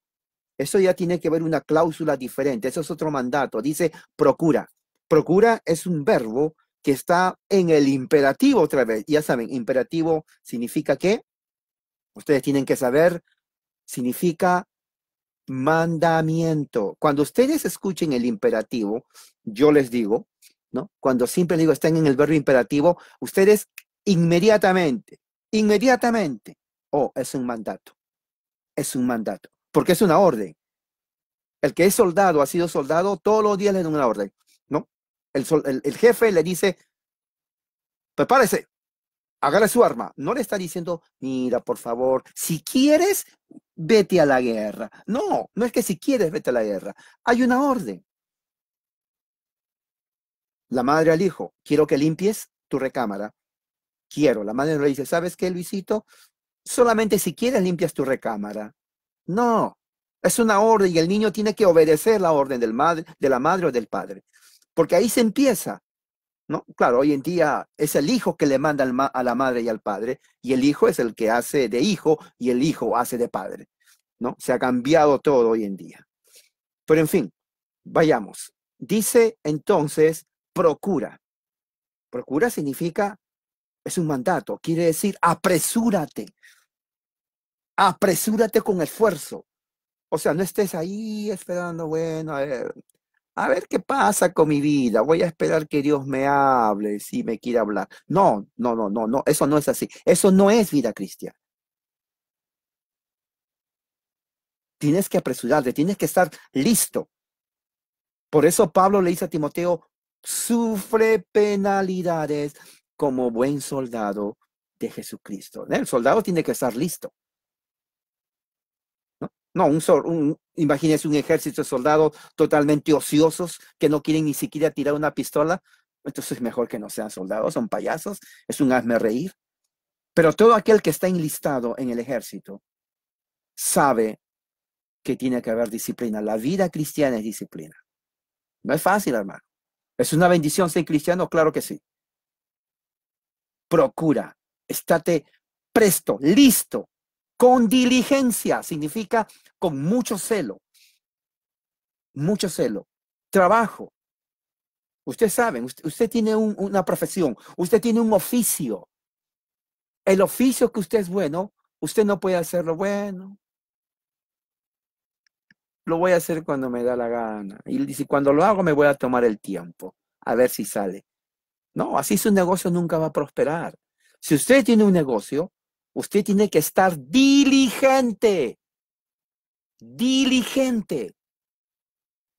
Eso ya tiene que ver una cláusula diferente, eso es otro mandato. Dice, procura. Procura es un verbo que está en el imperativo otra vez. Ya saben, imperativo significa qué? Ustedes tienen que saber, significa mandamiento. Cuando ustedes escuchen el imperativo, yo les digo, ¿no? Cuando siempre digo estén en el verbo imperativo, ustedes inmediatamente, inmediatamente, oh, es un mandato, es un mandato, porque es una orden. El que es soldado, ha sido soldado, todos los días le dan una orden el, jefe le dice, prepárese, agarre su arma. No le está diciendo, mira, por favor, si quieres, vete a la guerra. No, no es que si quieres, vete a la guerra. Hay una orden. La madre al hijo, quiero que limpies tu recámara. Quiero. La madre le dice, ¿sabes qué, Luisito? Solamente si quieres limpias tu recámara. No, es una orden y el niño tiene que obedecer la orden del madre, de la madre o del padre. Porque ahí se empieza. ¿no? Claro, hoy en día es el hijo que le manda a la madre y al padre, y el hijo es el que hace de hijo y el hijo hace de padre. ¿no? Se ha cambiado todo hoy en día. Pero en fin, vayamos. Dice entonces, procura. Procura significa, es un mandato, quiere decir, apresúrate. Apresúrate con esfuerzo. O sea, no estés ahí esperando, bueno, a ver, a ver qué pasa con mi vida, voy a esperar que Dios me hable, si me quiere hablar. No, no, no, no, no, eso no es así. Eso no es vida cristiana. Tienes que apresurarte, tienes que estar listo. Por eso Pablo le dice a Timoteo, sufre penalidades como buen soldado de Jesucristo. El soldado tiene que estar listo. No, un, un, imagínense un ejército de soldados totalmente ociosos que no quieren ni siquiera tirar una pistola. Entonces es mejor que no sean soldados, son payasos, es un hazme reír. Pero todo aquel que está enlistado en el ejército sabe que tiene que haber disciplina. La vida cristiana es disciplina. No es fácil, hermano. ¿Es una bendición ser cristiano? Claro que sí. Procura, estate presto, listo con diligencia significa con mucho celo. Mucho celo. Trabajo. Usted sabe, usted, tiene una profesión, usted tiene un oficio. El oficio que usted es bueno, usted no puede hacerlo bueno. Lo voy a hacer cuando me da la gana. Y si cuando lo hago me voy a tomar el tiempo, a ver si sale. No, así su negocio nunca va a prosperar. Si usted tiene un negocio, Usted tiene que estar diligente, diligente,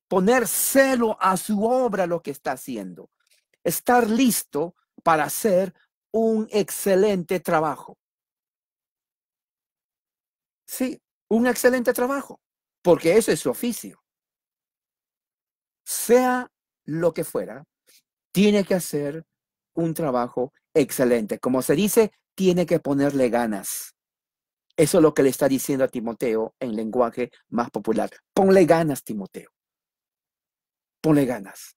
poner celo a su obra, lo que está haciendo, estar listo para hacer un excelente trabajo. Sí, un excelente trabajo, porque eso es su oficio. Sea lo que fuera, tiene que hacer un trabajo excelente. Como se dice, tiene que ponerle ganas. Eso es lo que le está diciendo a Timoteo en lenguaje más popular. Ponle ganas, Timoteo. Ponle ganas.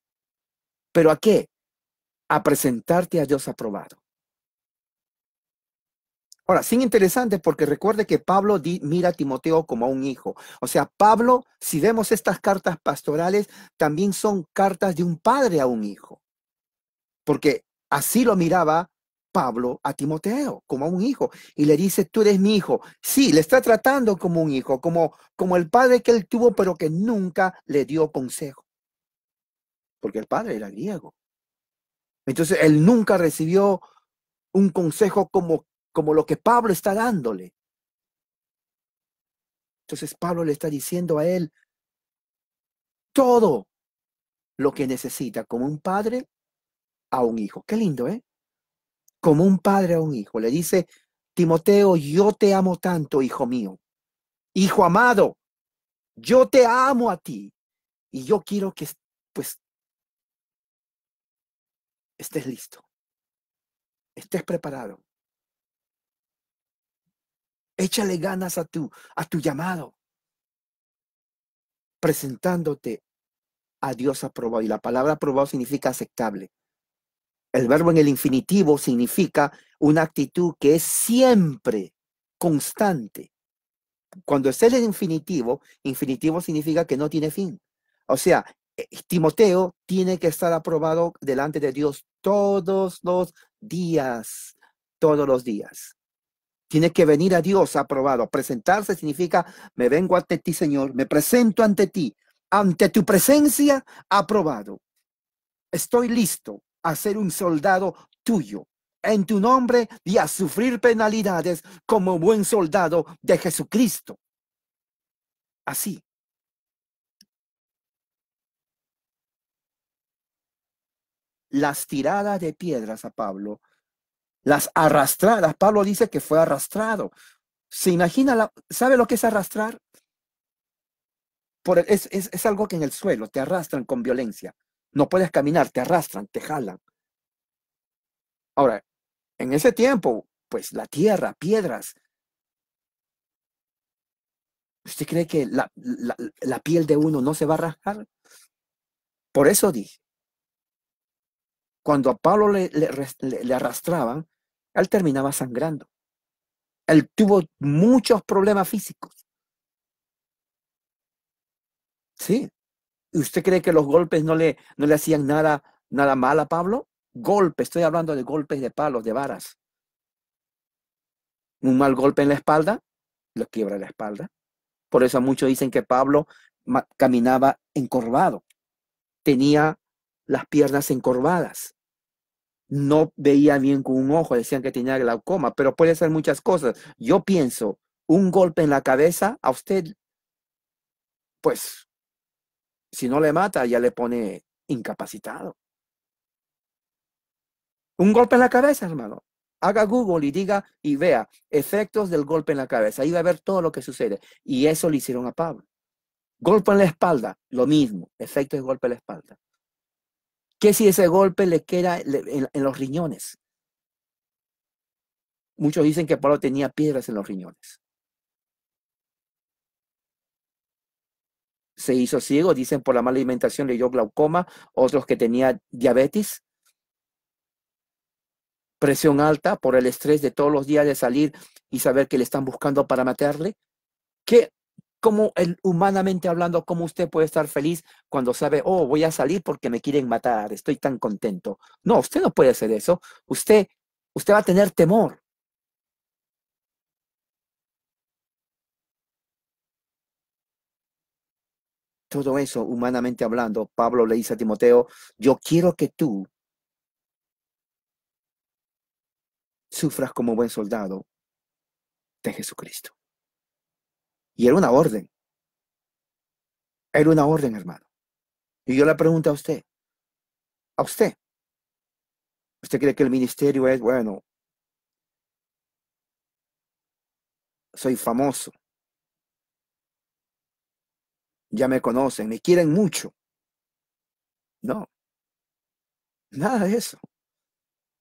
¿Pero a qué? A presentarte a Dios aprobado. Ahora, sin interesante porque recuerde que Pablo mira a Timoteo como a un hijo. O sea, Pablo, si vemos estas cartas pastorales, también son cartas de un padre a un hijo. Porque así lo miraba Pablo a Timoteo como a un hijo y le dice, tú eres mi hijo. Sí, le está tratando como un hijo, como, como el padre que él tuvo, pero que nunca le dio consejo. Porque el padre era griego. Entonces, él nunca recibió un consejo como, como lo que Pablo está dándole. Entonces, Pablo le está diciendo a él todo lo que necesita como un padre a un hijo. Qué lindo, ¿eh? como un padre a un hijo. Le dice, Timoteo, yo te amo tanto, hijo mío. Hijo amado, yo te amo a ti. Y yo quiero que, pues, estés listo, estés preparado. Échale ganas a tu, a tu llamado, presentándote a Dios aprobado. Y la palabra aprobado significa aceptable. El verbo en el infinitivo significa una actitud que es siempre constante. Cuando en el infinitivo, infinitivo significa que no tiene fin. O sea, e, Timoteo tiene que estar aprobado delante de Dios todos los días, todos los días. Tiene que venir a Dios aprobado. Presentarse significa, me vengo ante ti, Señor, me presento ante ti, ante tu presencia aprobado. Estoy listo a ser un soldado tuyo en tu nombre y a sufrir penalidades como buen soldado de Jesucristo. Así. Las tiradas de piedras a Pablo, las arrastradas, Pablo dice que fue arrastrado. ¿Se imagina, la, sabe lo que es arrastrar? Por es algo que en el suelo te arrastran con violencia. No puedes caminar, te arrastran, te jalan. Ahora, en ese tiempo, pues la tierra, piedras. ¿Usted cree que la, piel de uno no se va a rasgar? Por eso dije, cuando a Pablo le arrastraban, él terminaba sangrando. Él tuvo muchos problemas físicos. Sí. ¿Usted cree que los golpes no le, no le hacían nada, nada mal a Pablo? Golpe, estoy hablando de golpes de palos, de varas. Un mal golpe en la espalda, lo quiebra la espalda. Por eso muchos dicen que Pablo caminaba encorvado, tenía las piernas encorvadas, no veía bien con un ojo, decían que tenía glaucoma, pero puede ser muchas cosas. Yo pienso, un golpe en la cabeza a usted, pues si no le mata, ya le pone incapacitado. Un golpe en la cabeza, hermano. Haga Google y diga y vea efectos del golpe en la cabeza. Ahí va a ver todo lo que sucede. Y eso le hicieron a Pablo. Golpe en la espalda, lo mismo. Efectos de golpe en la espalda. ¿Qué si ese golpe le queda en los riñones? Muchos dicen que Pablo tenía piedras en los riñones. se hizo ciego, dicen por la mala alimentación le dio glaucoma, otros que tenía diabetes, presión alta por el estrés de todos los días de salir y saber que le están buscando para matarle. ¿Qué, cómo el, humanamente hablando, cómo usted puede estar feliz cuando sabe, oh, voy a salir porque me quieren matar, estoy tan contento? No, usted no puede hacer eso. Usted, usted va a tener temor. todo eso, humanamente hablando, Pablo le dice a Timoteo, yo quiero que tú sufras como buen soldado de Jesucristo. Y era una orden. Era una orden, hermano. Y yo le pregunto a usted, a usted, ¿usted cree que el ministerio es, bueno, soy famoso, ya me conocen, me quieren mucho. No, nada de eso.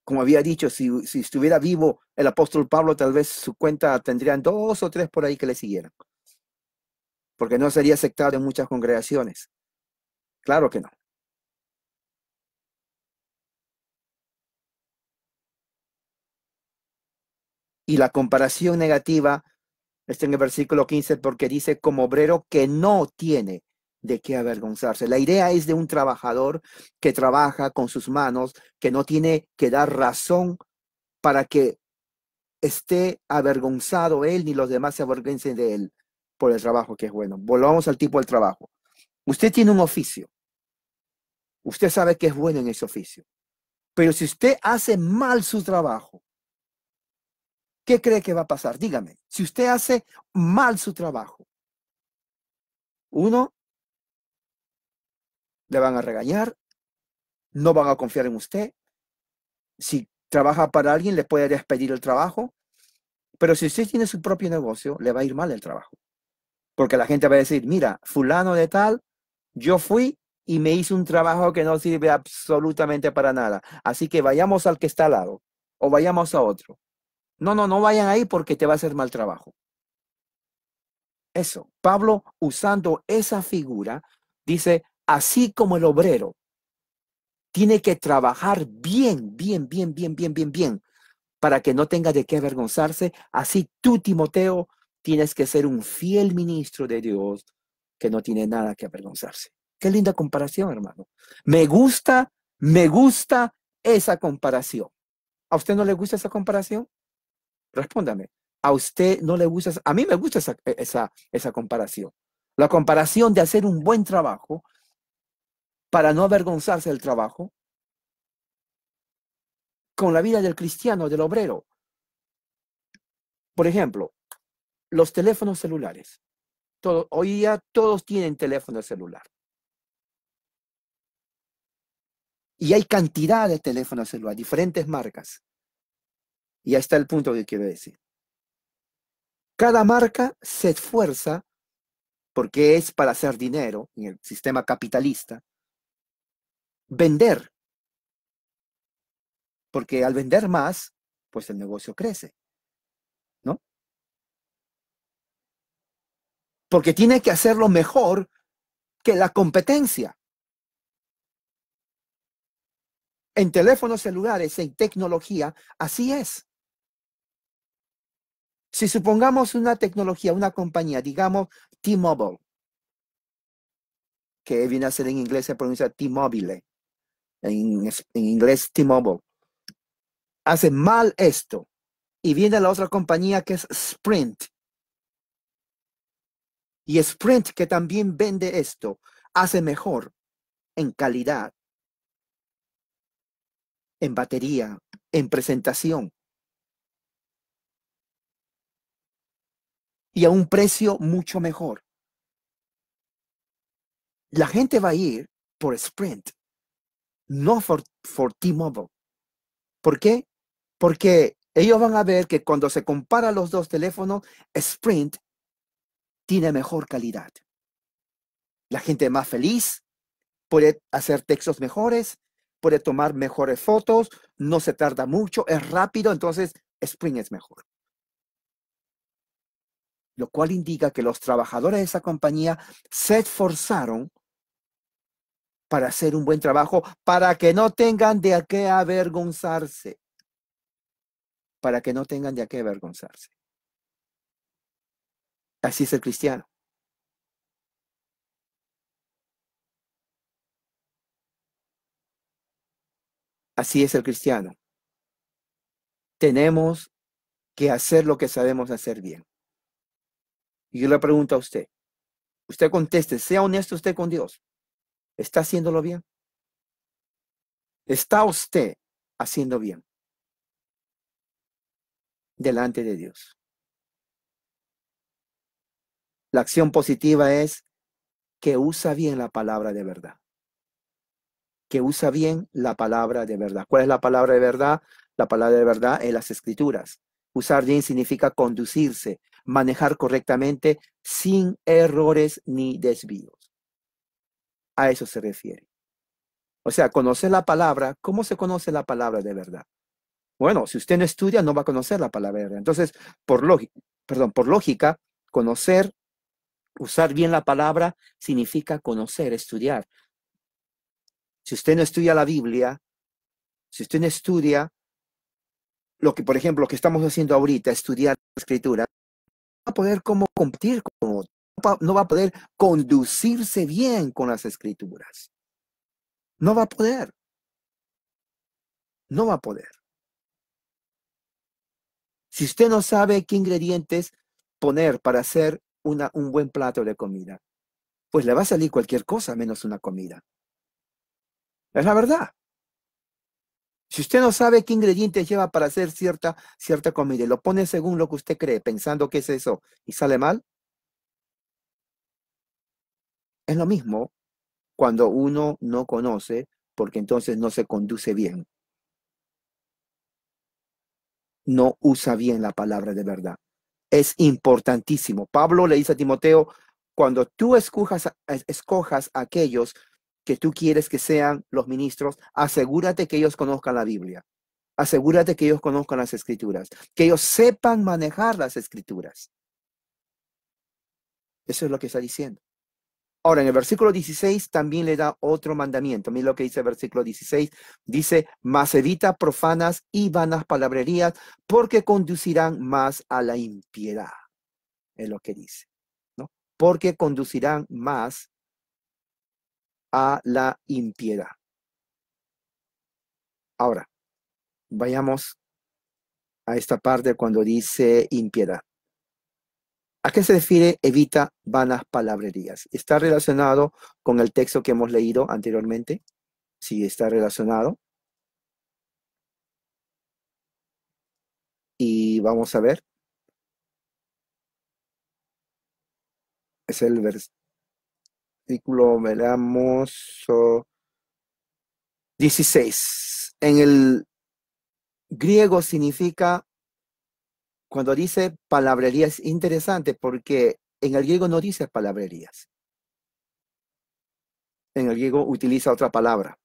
Como había dicho, si, estuviera vivo el apóstol Pablo, tal vez su cuenta tendrían dos o tres por ahí que le siguieran. Porque no sería aceptado en muchas congregaciones. Claro que no. Y la comparación negativa Está en el versículo 15 porque dice como obrero que no tiene de qué avergonzarse. La idea es de un trabajador que trabaja con sus manos, que no tiene que dar razón para que esté avergonzado él ni los demás se avergüencen de él por el trabajo que es bueno. Volvamos al tipo del trabajo. Usted tiene un oficio. Usted sabe que es bueno en ese oficio. Pero si usted hace mal su trabajo, ¿Qué cree que va a pasar? Dígame, si usted hace mal su trabajo, uno, le van a regañar, no van a confiar en usted. Si trabaja para alguien, le puede despedir el trabajo. Pero si usted tiene su propio negocio, le va a ir mal el trabajo. Porque la gente va a decir, mira, fulano de tal, yo fui y me hice un trabajo que no sirve absolutamente para nada. Así que vayamos al que está al lado o vayamos a otro. No, no, no vayan ahí porque te va a hacer mal trabajo. Eso, Pablo usando esa figura, dice, así como el obrero tiene que trabajar bien, bien, bien, bien, bien, bien, bien, para que no tenga de qué avergonzarse, así tú, Timoteo, tienes que ser un fiel ministro de Dios que no tiene nada que avergonzarse. Qué linda comparación, hermano. Me gusta, me gusta esa comparación. ¿A usted no le gusta esa comparación? Respóndame, ¿a usted no le gusta? A mí me gusta e, esa, comparación. La comparación de hacer un buen trabajo para no avergonzarse del trabajo con la vida del cristiano, del obrero. Por ejemplo, los teléfonos celulares. hoy día todos tienen teléfono celular. Y hay cantidad de teléfonos celulares, diferentes marcas. Y ahí está el punto que quiero decir. Cada marca se esfuerza porque es para hacer dinero en el sistema capitalista, vender. Porque al vender más, pues el negocio crece. ¿No? Porque tiene que hacerlo mejor que la competencia. En teléfonos celulares, en tecnología, así es. Si supongamos una tecnología, una compañía, digamos T-Mobile, que viene a ser en inglés, se pronuncia T-Mobile, en, inglés T-Mobile, hace mal esto y viene la otra compañía que es Sprint. Y Sprint, que también vende esto, hace mejor en calidad, en batería, en presentación. y a un precio mucho mejor. La gente va a ir por Sprint, no por, T-Mobile. ¿Por qué? Porque ellos van a ver que cuando se compara los dos teléfonos, Sprint tiene mejor calidad. La gente más feliz, puede hacer textos mejores, puede tomar mejores fotos, no se tarda mucho, es rápido, entonces Sprint es mejor lo cual indica que los trabajadores de esa compañía se esforzaron para hacer un buen trabajo, para que no tengan de a qué avergonzarse, para que no tengan de qué avergonzarse. Así es el cristiano. Así es el cristiano. Tenemos que hacer lo que sabemos hacer bien. Y yo le pregunto a usted, usted conteste, sea honesto usted con Dios. ¿Está haciéndolo bien? ¿Está usted haciendo bien delante de Dios? La acción positiva es que usa bien la palabra de verdad. Que usa bien la palabra de verdad. ¿Cuál es la palabra de verdad? La palabra de verdad en las escrituras. Usar bien significa conducirse, manejar correctamente sin errores ni desvíos. A eso se refiere. O sea, conocer la palabra, ¿cómo se conoce la palabra de verdad? Bueno, si usted no estudia, no va a conocer la palabra de verdad. Entonces, por lógica, perdón, por lógica, conocer, usar bien la palabra, significa conocer, estudiar. Si usted no estudia la Biblia, si usted no estudia lo que, por ejemplo, lo que estamos haciendo ahorita, estudiar la escritura, a poder como competir con no va a poder conducirse bien con las escrituras. No va a poder. No va a poder. Si usted no sabe qué ingredientes poner para hacer una, un buen plato de comida, pues le va a salir cualquier cosa menos una comida. Es la verdad. Si usted no sabe qué ingredientes lleva para hacer cierta, cierta comida y lo pone según lo que usted cree, pensando que es eso, y sale mal, es lo mismo cuando uno no conoce, porque entonces no se conduce bien. No usa bien la palabra de verdad. Es importantísimo. Pablo le dice a Timoteo, cuando tú escojas, escojas aquellos que tú quieres que sean los ministros, asegúrate que ellos conozcan la Biblia. Asegúrate que ellos conozcan las escrituras, que ellos sepan manejar las escrituras. Eso es lo que está diciendo. Ahora, en el versículo 16 también le da otro mandamiento. Mira lo que dice el versículo 16. Dice, más evita profanas y vanas palabrerías porque conducirán más a la impiedad. Es lo que dice, ¿no? Porque conducirán más a la impiedad. Ahora, vayamos a esta parte cuando dice impiedad. ¿A qué se refiere evita vanas palabrerías? ¿Está relacionado con el texto que hemos leído anteriormente? Sí, está relacionado. Y vamos a ver. Es el versículo versículo, 16. En el griego significa, cuando dice palabrerías, es interesante porque en el griego no dice palabrerías. En el griego utiliza otra palabra.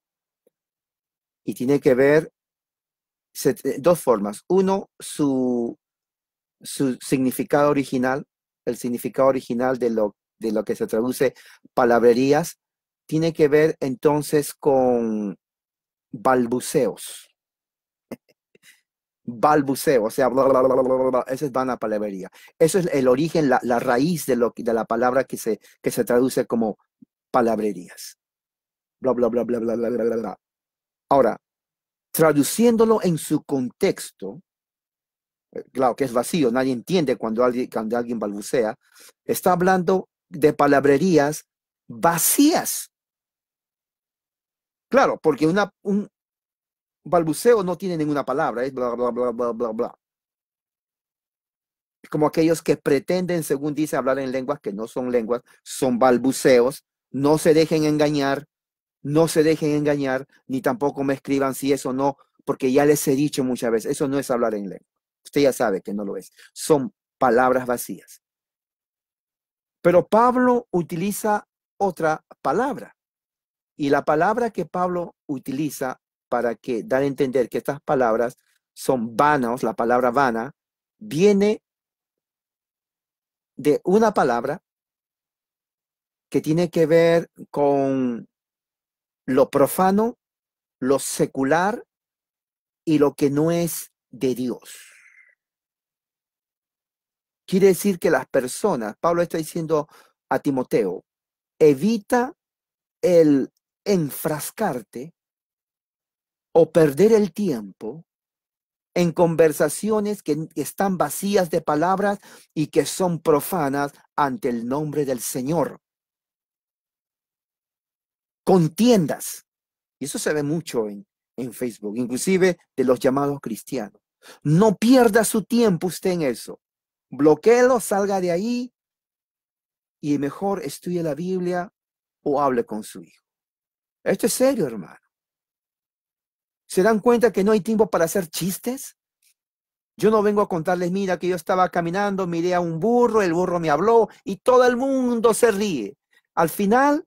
Y tiene que ver eh, dos formas. Uno, su, su significado original, el significado original de lo de lo que se traduce palabrerías, tiene que ver entonces con balbuceos. Balbuceo, o sea, bla, bla, bla, esa es vana palabrería. Eso es el origen, la, raíz de, lo, de la palabra que se, que se traduce como palabrerías. Bla, bla, bla, bla, bla, bla, bla, bla. Ahora, traduciéndolo en su contexto, claro que es vacío, nadie entiende cuando alguien, cuando alguien balbucea, está hablando de palabrerías vacías. Claro, porque un balbuceo no tiene ninguna palabra, es bla, bla, bla, bla, bla, bla. Como aquellos que pretenden, según dice, hablar en lenguas que no son lenguas, son balbuceos, no se dejen engañar, no se dejen engañar, ni tampoco me escriban si eso no, porque ya les he dicho muchas veces, eso no es hablar en lengua. Usted ya sabe que no lo es. Son palabras vacías. Pero Pablo utiliza otra palabra. Y la palabra que Pablo utiliza para que dar a entender que estas palabras son vanas, la palabra vana, viene de una palabra que tiene que ver con lo profano, lo secular y lo que no es de Dios. Quiere decir que las personas, Pablo está diciendo a Timoteo, evita el enfrascarte o perder el tiempo en conversaciones que están vacías de palabras y que son profanas ante el nombre del Señor. Contiendas. Y eso se ve mucho en, Facebook, inclusive de los llamados cristianos. No pierda su tiempo usted en eso. Bloquéelo, salga de ahí y mejor estudie la Biblia o hable con su hijo. Esto es serio, hermano. ¿Se dan cuenta que no hay tiempo para hacer chistes? Yo no vengo a contarles, mira, que yo estaba caminando, miré a un burro, el burro me habló y todo el mundo se ríe. Al final,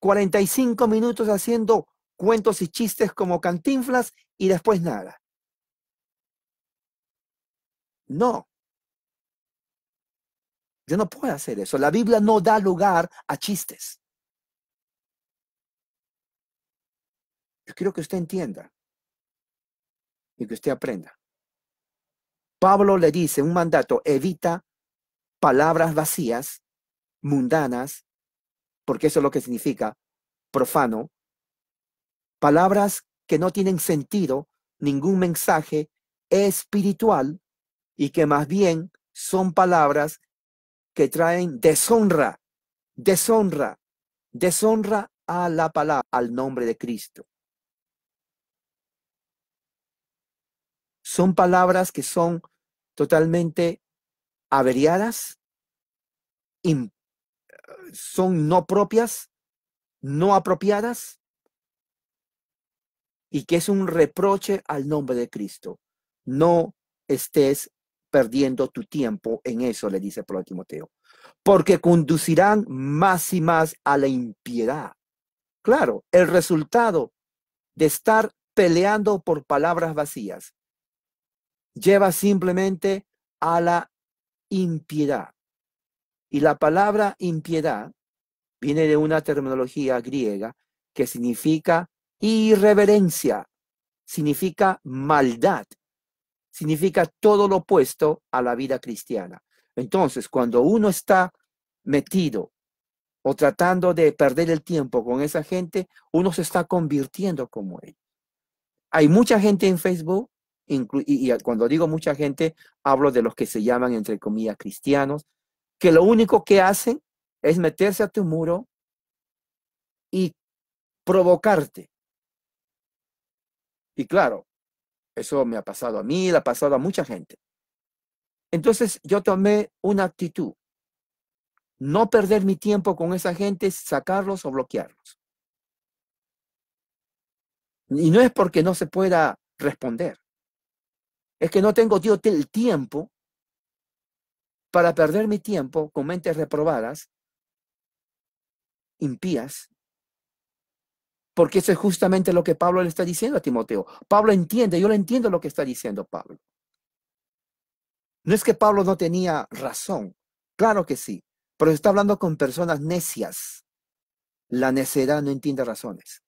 45 minutos haciendo cuentos y chistes como cantinflas y después nada. No, yo no puedo hacer eso. La Biblia no da lugar a chistes. Yo quiero que usted entienda y que usted aprenda. Pablo le dice un mandato, evita palabras vacías, mundanas, porque eso es lo que significa profano, palabras que no tienen sentido, ningún mensaje espiritual y que más bien son palabras que traen deshonra, deshonra, deshonra a la palabra, al nombre de Cristo. Son palabras que son totalmente averiadas, son no propias, no apropiadas, y que es un reproche al nombre de Cristo. No estés perdiendo tu tiempo en eso, le dice Pablo a Timoteo, porque conducirán más y más a la impiedad. Claro, el resultado de estar peleando por palabras vacías lleva simplemente a la impiedad. Y la palabra impiedad viene de una terminología griega que significa irreverencia, significa maldad, significa todo lo opuesto a la vida cristiana. Entonces, cuando uno está metido o tratando de perder el tiempo con esa gente, uno se está convirtiendo como él. Hay mucha gente en Facebook, y, cuando digo mucha gente, hablo de los que se llaman, entre comillas, cristianos, que lo único que hacen es meterse a tu muro y provocarte. Y claro, eso me ha pasado a mí, le ha pasado a mucha gente. Entonces yo tomé una actitud. No perder mi tiempo con esa gente, sacarlos o bloquearlos. Y no es porque no se pueda responder. Es que no tengo el tiempo para perder mi tiempo con mentes reprobadas, impías, porque eso es justamente lo que Pablo le está diciendo a Timoteo. Pablo entiende, yo le entiendo lo que está diciendo Pablo. No es que Pablo no tenía razón, claro que sí, pero está hablando con personas necias. La necedad no entiende razones.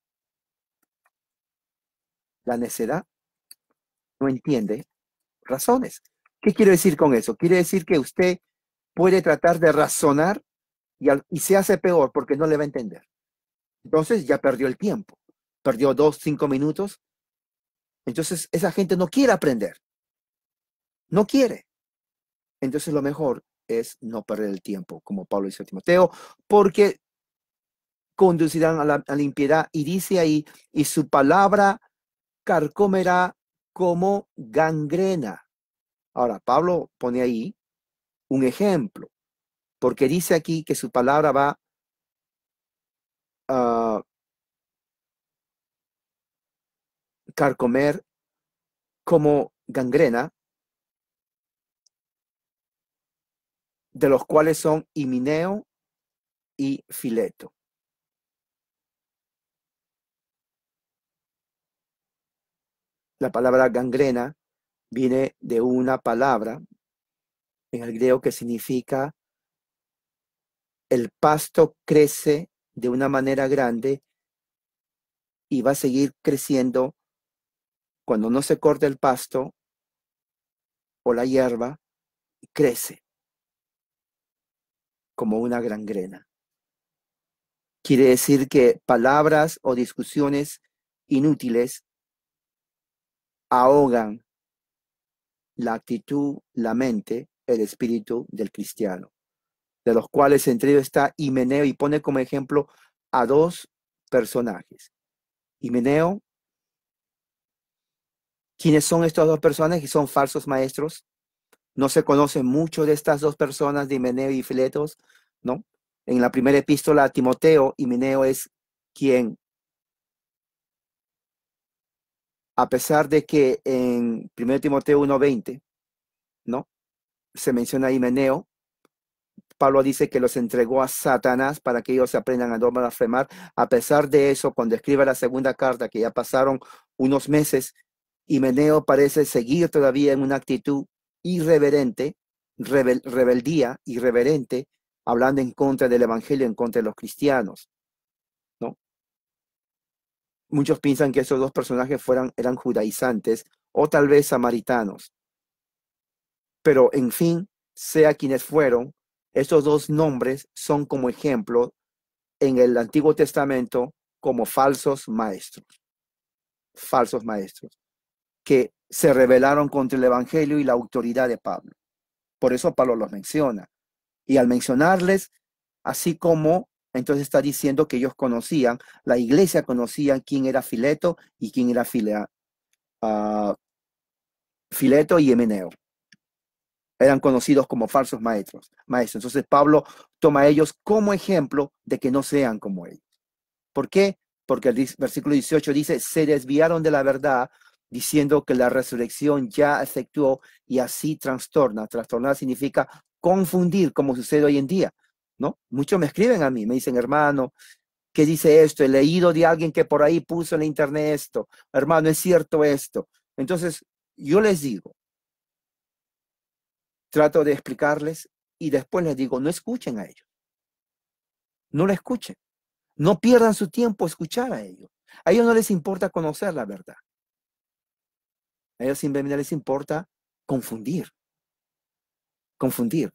La necedad no entiende razones. ¿Qué quiero decir con eso? Quiere decir que usted puede tratar de razonar y se hace peor porque no le va a entender. Entonces ya perdió el tiempo, perdió dos, cinco minutos. Entonces esa gente no quiere aprender, no quiere. Entonces lo mejor es no perder el tiempo, como Pablo dice a Timoteo, porque conducirán a la, a impiedad y dice ahí, y su palabra carcomerá como gangrena. Ahora, Pablo pone ahí un ejemplo, porque dice aquí que su palabra va Ah, carcomer como gangrena, de los cuales son imineo y fileto. La palabra gangrena viene de una palabra en el griego que significa el pasto crece de una manera grande y va a seguir creciendo cuando no se corta el pasto o la hierba, crece como una gran grena. Quiere decir que palabras o discusiones inútiles ahogan la actitud, la mente, el espíritu del cristiano de los cuales entre ellos está Himeneo y pone como ejemplo a dos personajes. Himeneo, ¿quiénes son estos dos personajes? Son falsos maestros. No se conoce mucho de estas dos personas, de Himeneo y Filetos, ¿no? En la primera epístola a Timoteo, Himeneo es quien, a pesar de que en 1 Timoteo 1.20, ¿no? Se menciona a Himeneo, Pablo dice que los entregó a Satanás para que ellos se aprendan a no blasfemar. A pesar de eso, cuando escribe la segunda carta, que ya pasaron unos meses, Himeneo parece seguir todavía en una actitud irreverente, rebeldía, irreverente, hablando en contra del Evangelio, en contra de los cristianos. ¿no? Muchos piensan que esos dos personajes eran judaizantes o tal vez samaritanos. Pero en fin, sea quienes fueron, estos dos nombres son como ejemplo en el Antiguo Testamento como falsos maestros, falsos maestros, que se rebelaron contra el Evangelio y la autoridad de Pablo. Por eso Pablo los menciona. Y al mencionarles, así como entonces está diciendo que ellos conocían, la iglesia conocía quién era Fileto y quién era Filea, ah, Fileto y Emeneo eran conocidos como falsos maestros, maestros. Entonces Pablo toma a ellos como ejemplo de que no sean como ellos. ¿Por qué? Porque el versículo 18 dice, se desviaron de la verdad diciendo que la resurrección ya efectuó y así trastorna. Trastornar significa confundir como sucede hoy en día, ¿no? Muchos me escriben a mí, me dicen, hermano, ¿qué dice esto? He leído de alguien que por ahí puso en internet esto, hermano, ¿es cierto esto? Entonces, yo les digo, trato de explicarles y después les digo, no escuchen a ellos. No la escuchen. No pierdan su tiempo escuchar a ellos. A ellos no les importa conocer la verdad. A ellos simplemente les importa confundir. Confundir.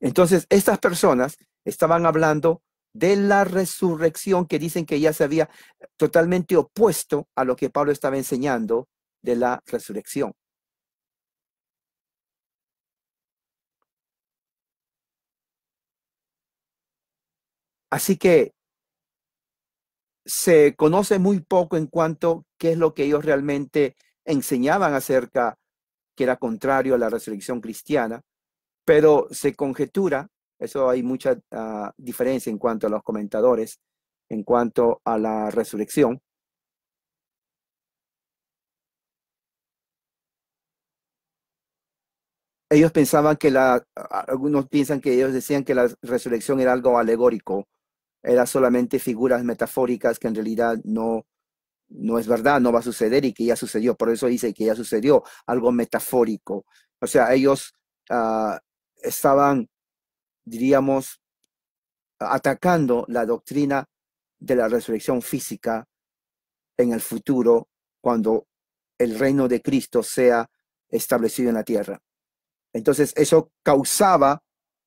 Entonces, estas personas estaban hablando de la resurrección que dicen que ya se había totalmente opuesto a lo que Pablo estaba enseñando de la resurrección. Así que se conoce muy poco en cuanto qué es lo que ellos realmente enseñaban acerca que era contrario a la resurrección cristiana, pero se conjetura, eso hay mucha ah, diferencia en cuanto a los comentadores, en cuanto a la resurrección. Ellos pensaban que la, algunos piensan que ellos decían que la resurrección era algo alegórico, eran solamente figuras metafóricas que en realidad no, no es verdad, no va a suceder y que ya sucedió. Por eso dice que ya sucedió algo metafórico. O sea, ellos ah, estaban, diríamos, atacando la doctrina de la resurrección física en el futuro cuando el reino de Cristo sea establecido en la tierra. Entonces eso causaba,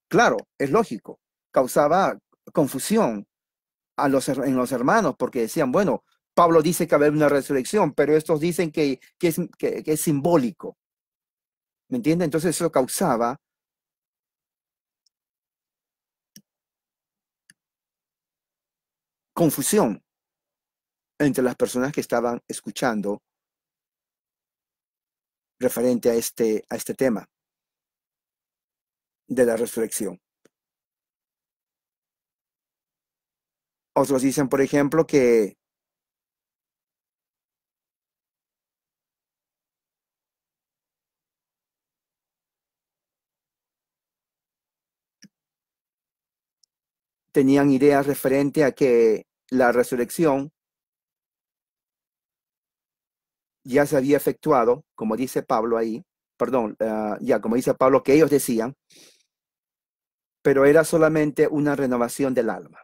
claro, es lógico, causaba confusión, a los, en los hermanos, porque decían, bueno, Pablo dice que va a haber una resurrección, pero estos dicen que, es, es simbólico. ¿Me entiende? Entonces eso causaba confusión entre las personas que estaban escuchando referente a este, a este tema de la resurrección. Otros dicen, por ejemplo, que tenían ideas referente a que la resurrección ya se había efectuado, como dice Pablo ahí, perdón, ah, ya como dice Pablo, que ellos decían, pero era solamente una renovación del alma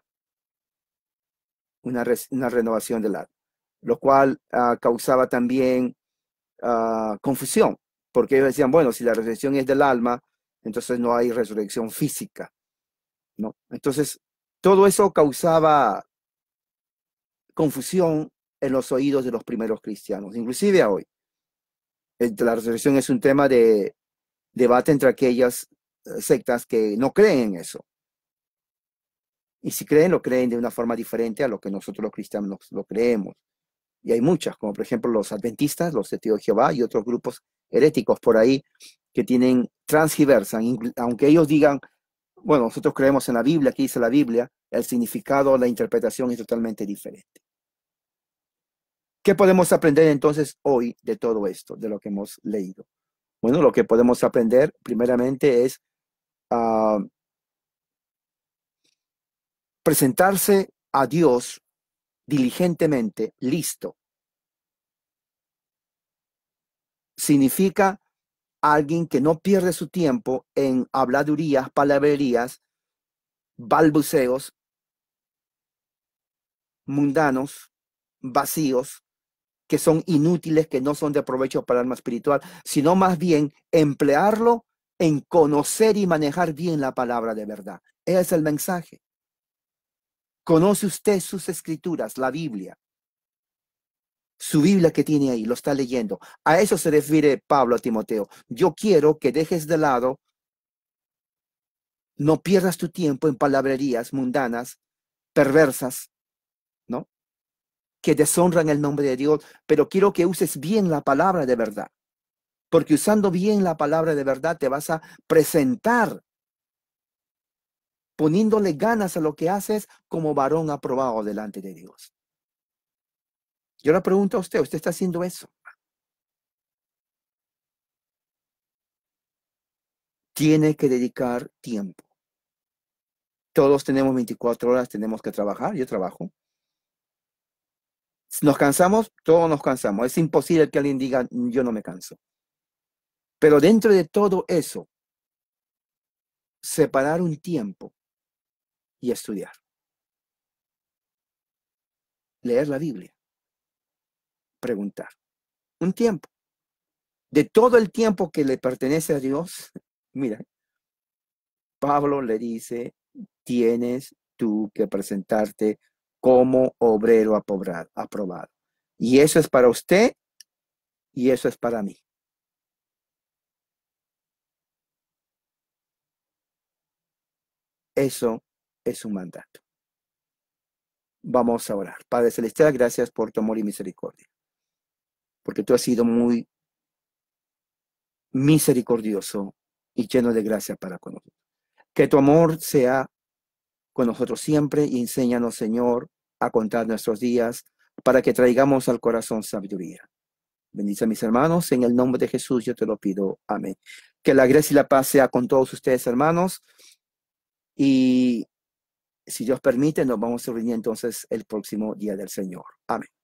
una, una renovación del alma, lo cual ah, causaba también ah, confusión, porque ellos decían, bueno, si la resurrección es del alma, entonces no hay resurrección física, ¿no? Entonces, todo eso causaba confusión en los oídos de los primeros cristianos, inclusive hoy. La resurrección es un tema de debate entre aquellas eh, sectas que no creen en eso. Y si creen, lo creen de una forma diferente a lo que nosotros los cristianos lo creemos. Y hay muchas, como por ejemplo los adventistas, los testigos de Jehová y otros grupos heréticos por ahí que tienen, transgiversan, aunque ellos digan, bueno, nosotros creemos en la Biblia, aquí dice la Biblia, el significado, la interpretación es totalmente diferente. ¿Qué podemos aprender entonces hoy de todo esto, de lo que hemos leído? Bueno, lo que podemos aprender primeramente es ah, presentarse a Dios diligentemente, listo, significa alguien que no pierde su tiempo en habladurías, palabrerías, balbuceos, mundanos, vacíos, que son inútiles, que no son de provecho para el alma espiritual, sino más bien emplearlo en conocer y manejar bien la palabra de verdad. Ese es el mensaje. ¿Conoce usted sus escrituras, la Biblia? Su Biblia que tiene ahí, lo está leyendo. A eso se refiere Pablo a Timoteo. Yo quiero que dejes de lado, no pierdas tu tiempo en palabrerías mundanas, perversas, ¿no? Que deshonran el nombre de Dios, pero quiero que uses bien la palabra de verdad. Porque usando bien la palabra de verdad te vas a presentar poniéndole ganas a lo que haces como varón aprobado delante de Dios. Yo le pregunto a usted, ¿usted está haciendo eso? Tiene que dedicar tiempo. Todos tenemos 24 horas, tenemos que trabajar, yo trabajo. Si Nos cansamos, todos nos cansamos. Es imposible que alguien diga, mm, yo no me canso. Pero dentro de todo eso, separar un tiempo y estudiar. Leer la Biblia. Preguntar. Un tiempo. De todo el tiempo que le pertenece a Dios, *laughs* mira, Pablo le dice, tienes tú que presentarte como obrero aprobado. Y eso es para usted y eso es para mí. Eso es un mandato. Vamos a orar. Padre Celestial, gracias por tu amor y misericordia. Porque tú has sido muy misericordioso y lleno de gracia para con nosotros. Que tu amor sea con nosotros siempre y enséñanos, Señor, a contar nuestros días para que traigamos al corazón sabiduría. Bendice a mis hermanos, en el nombre de Jesús yo te lo pido. Amén. Que la gracia y la paz sea con todos ustedes, hermanos. Y si Dios permite, nos vamos a reunir entonces el próximo día del Señor. Amén.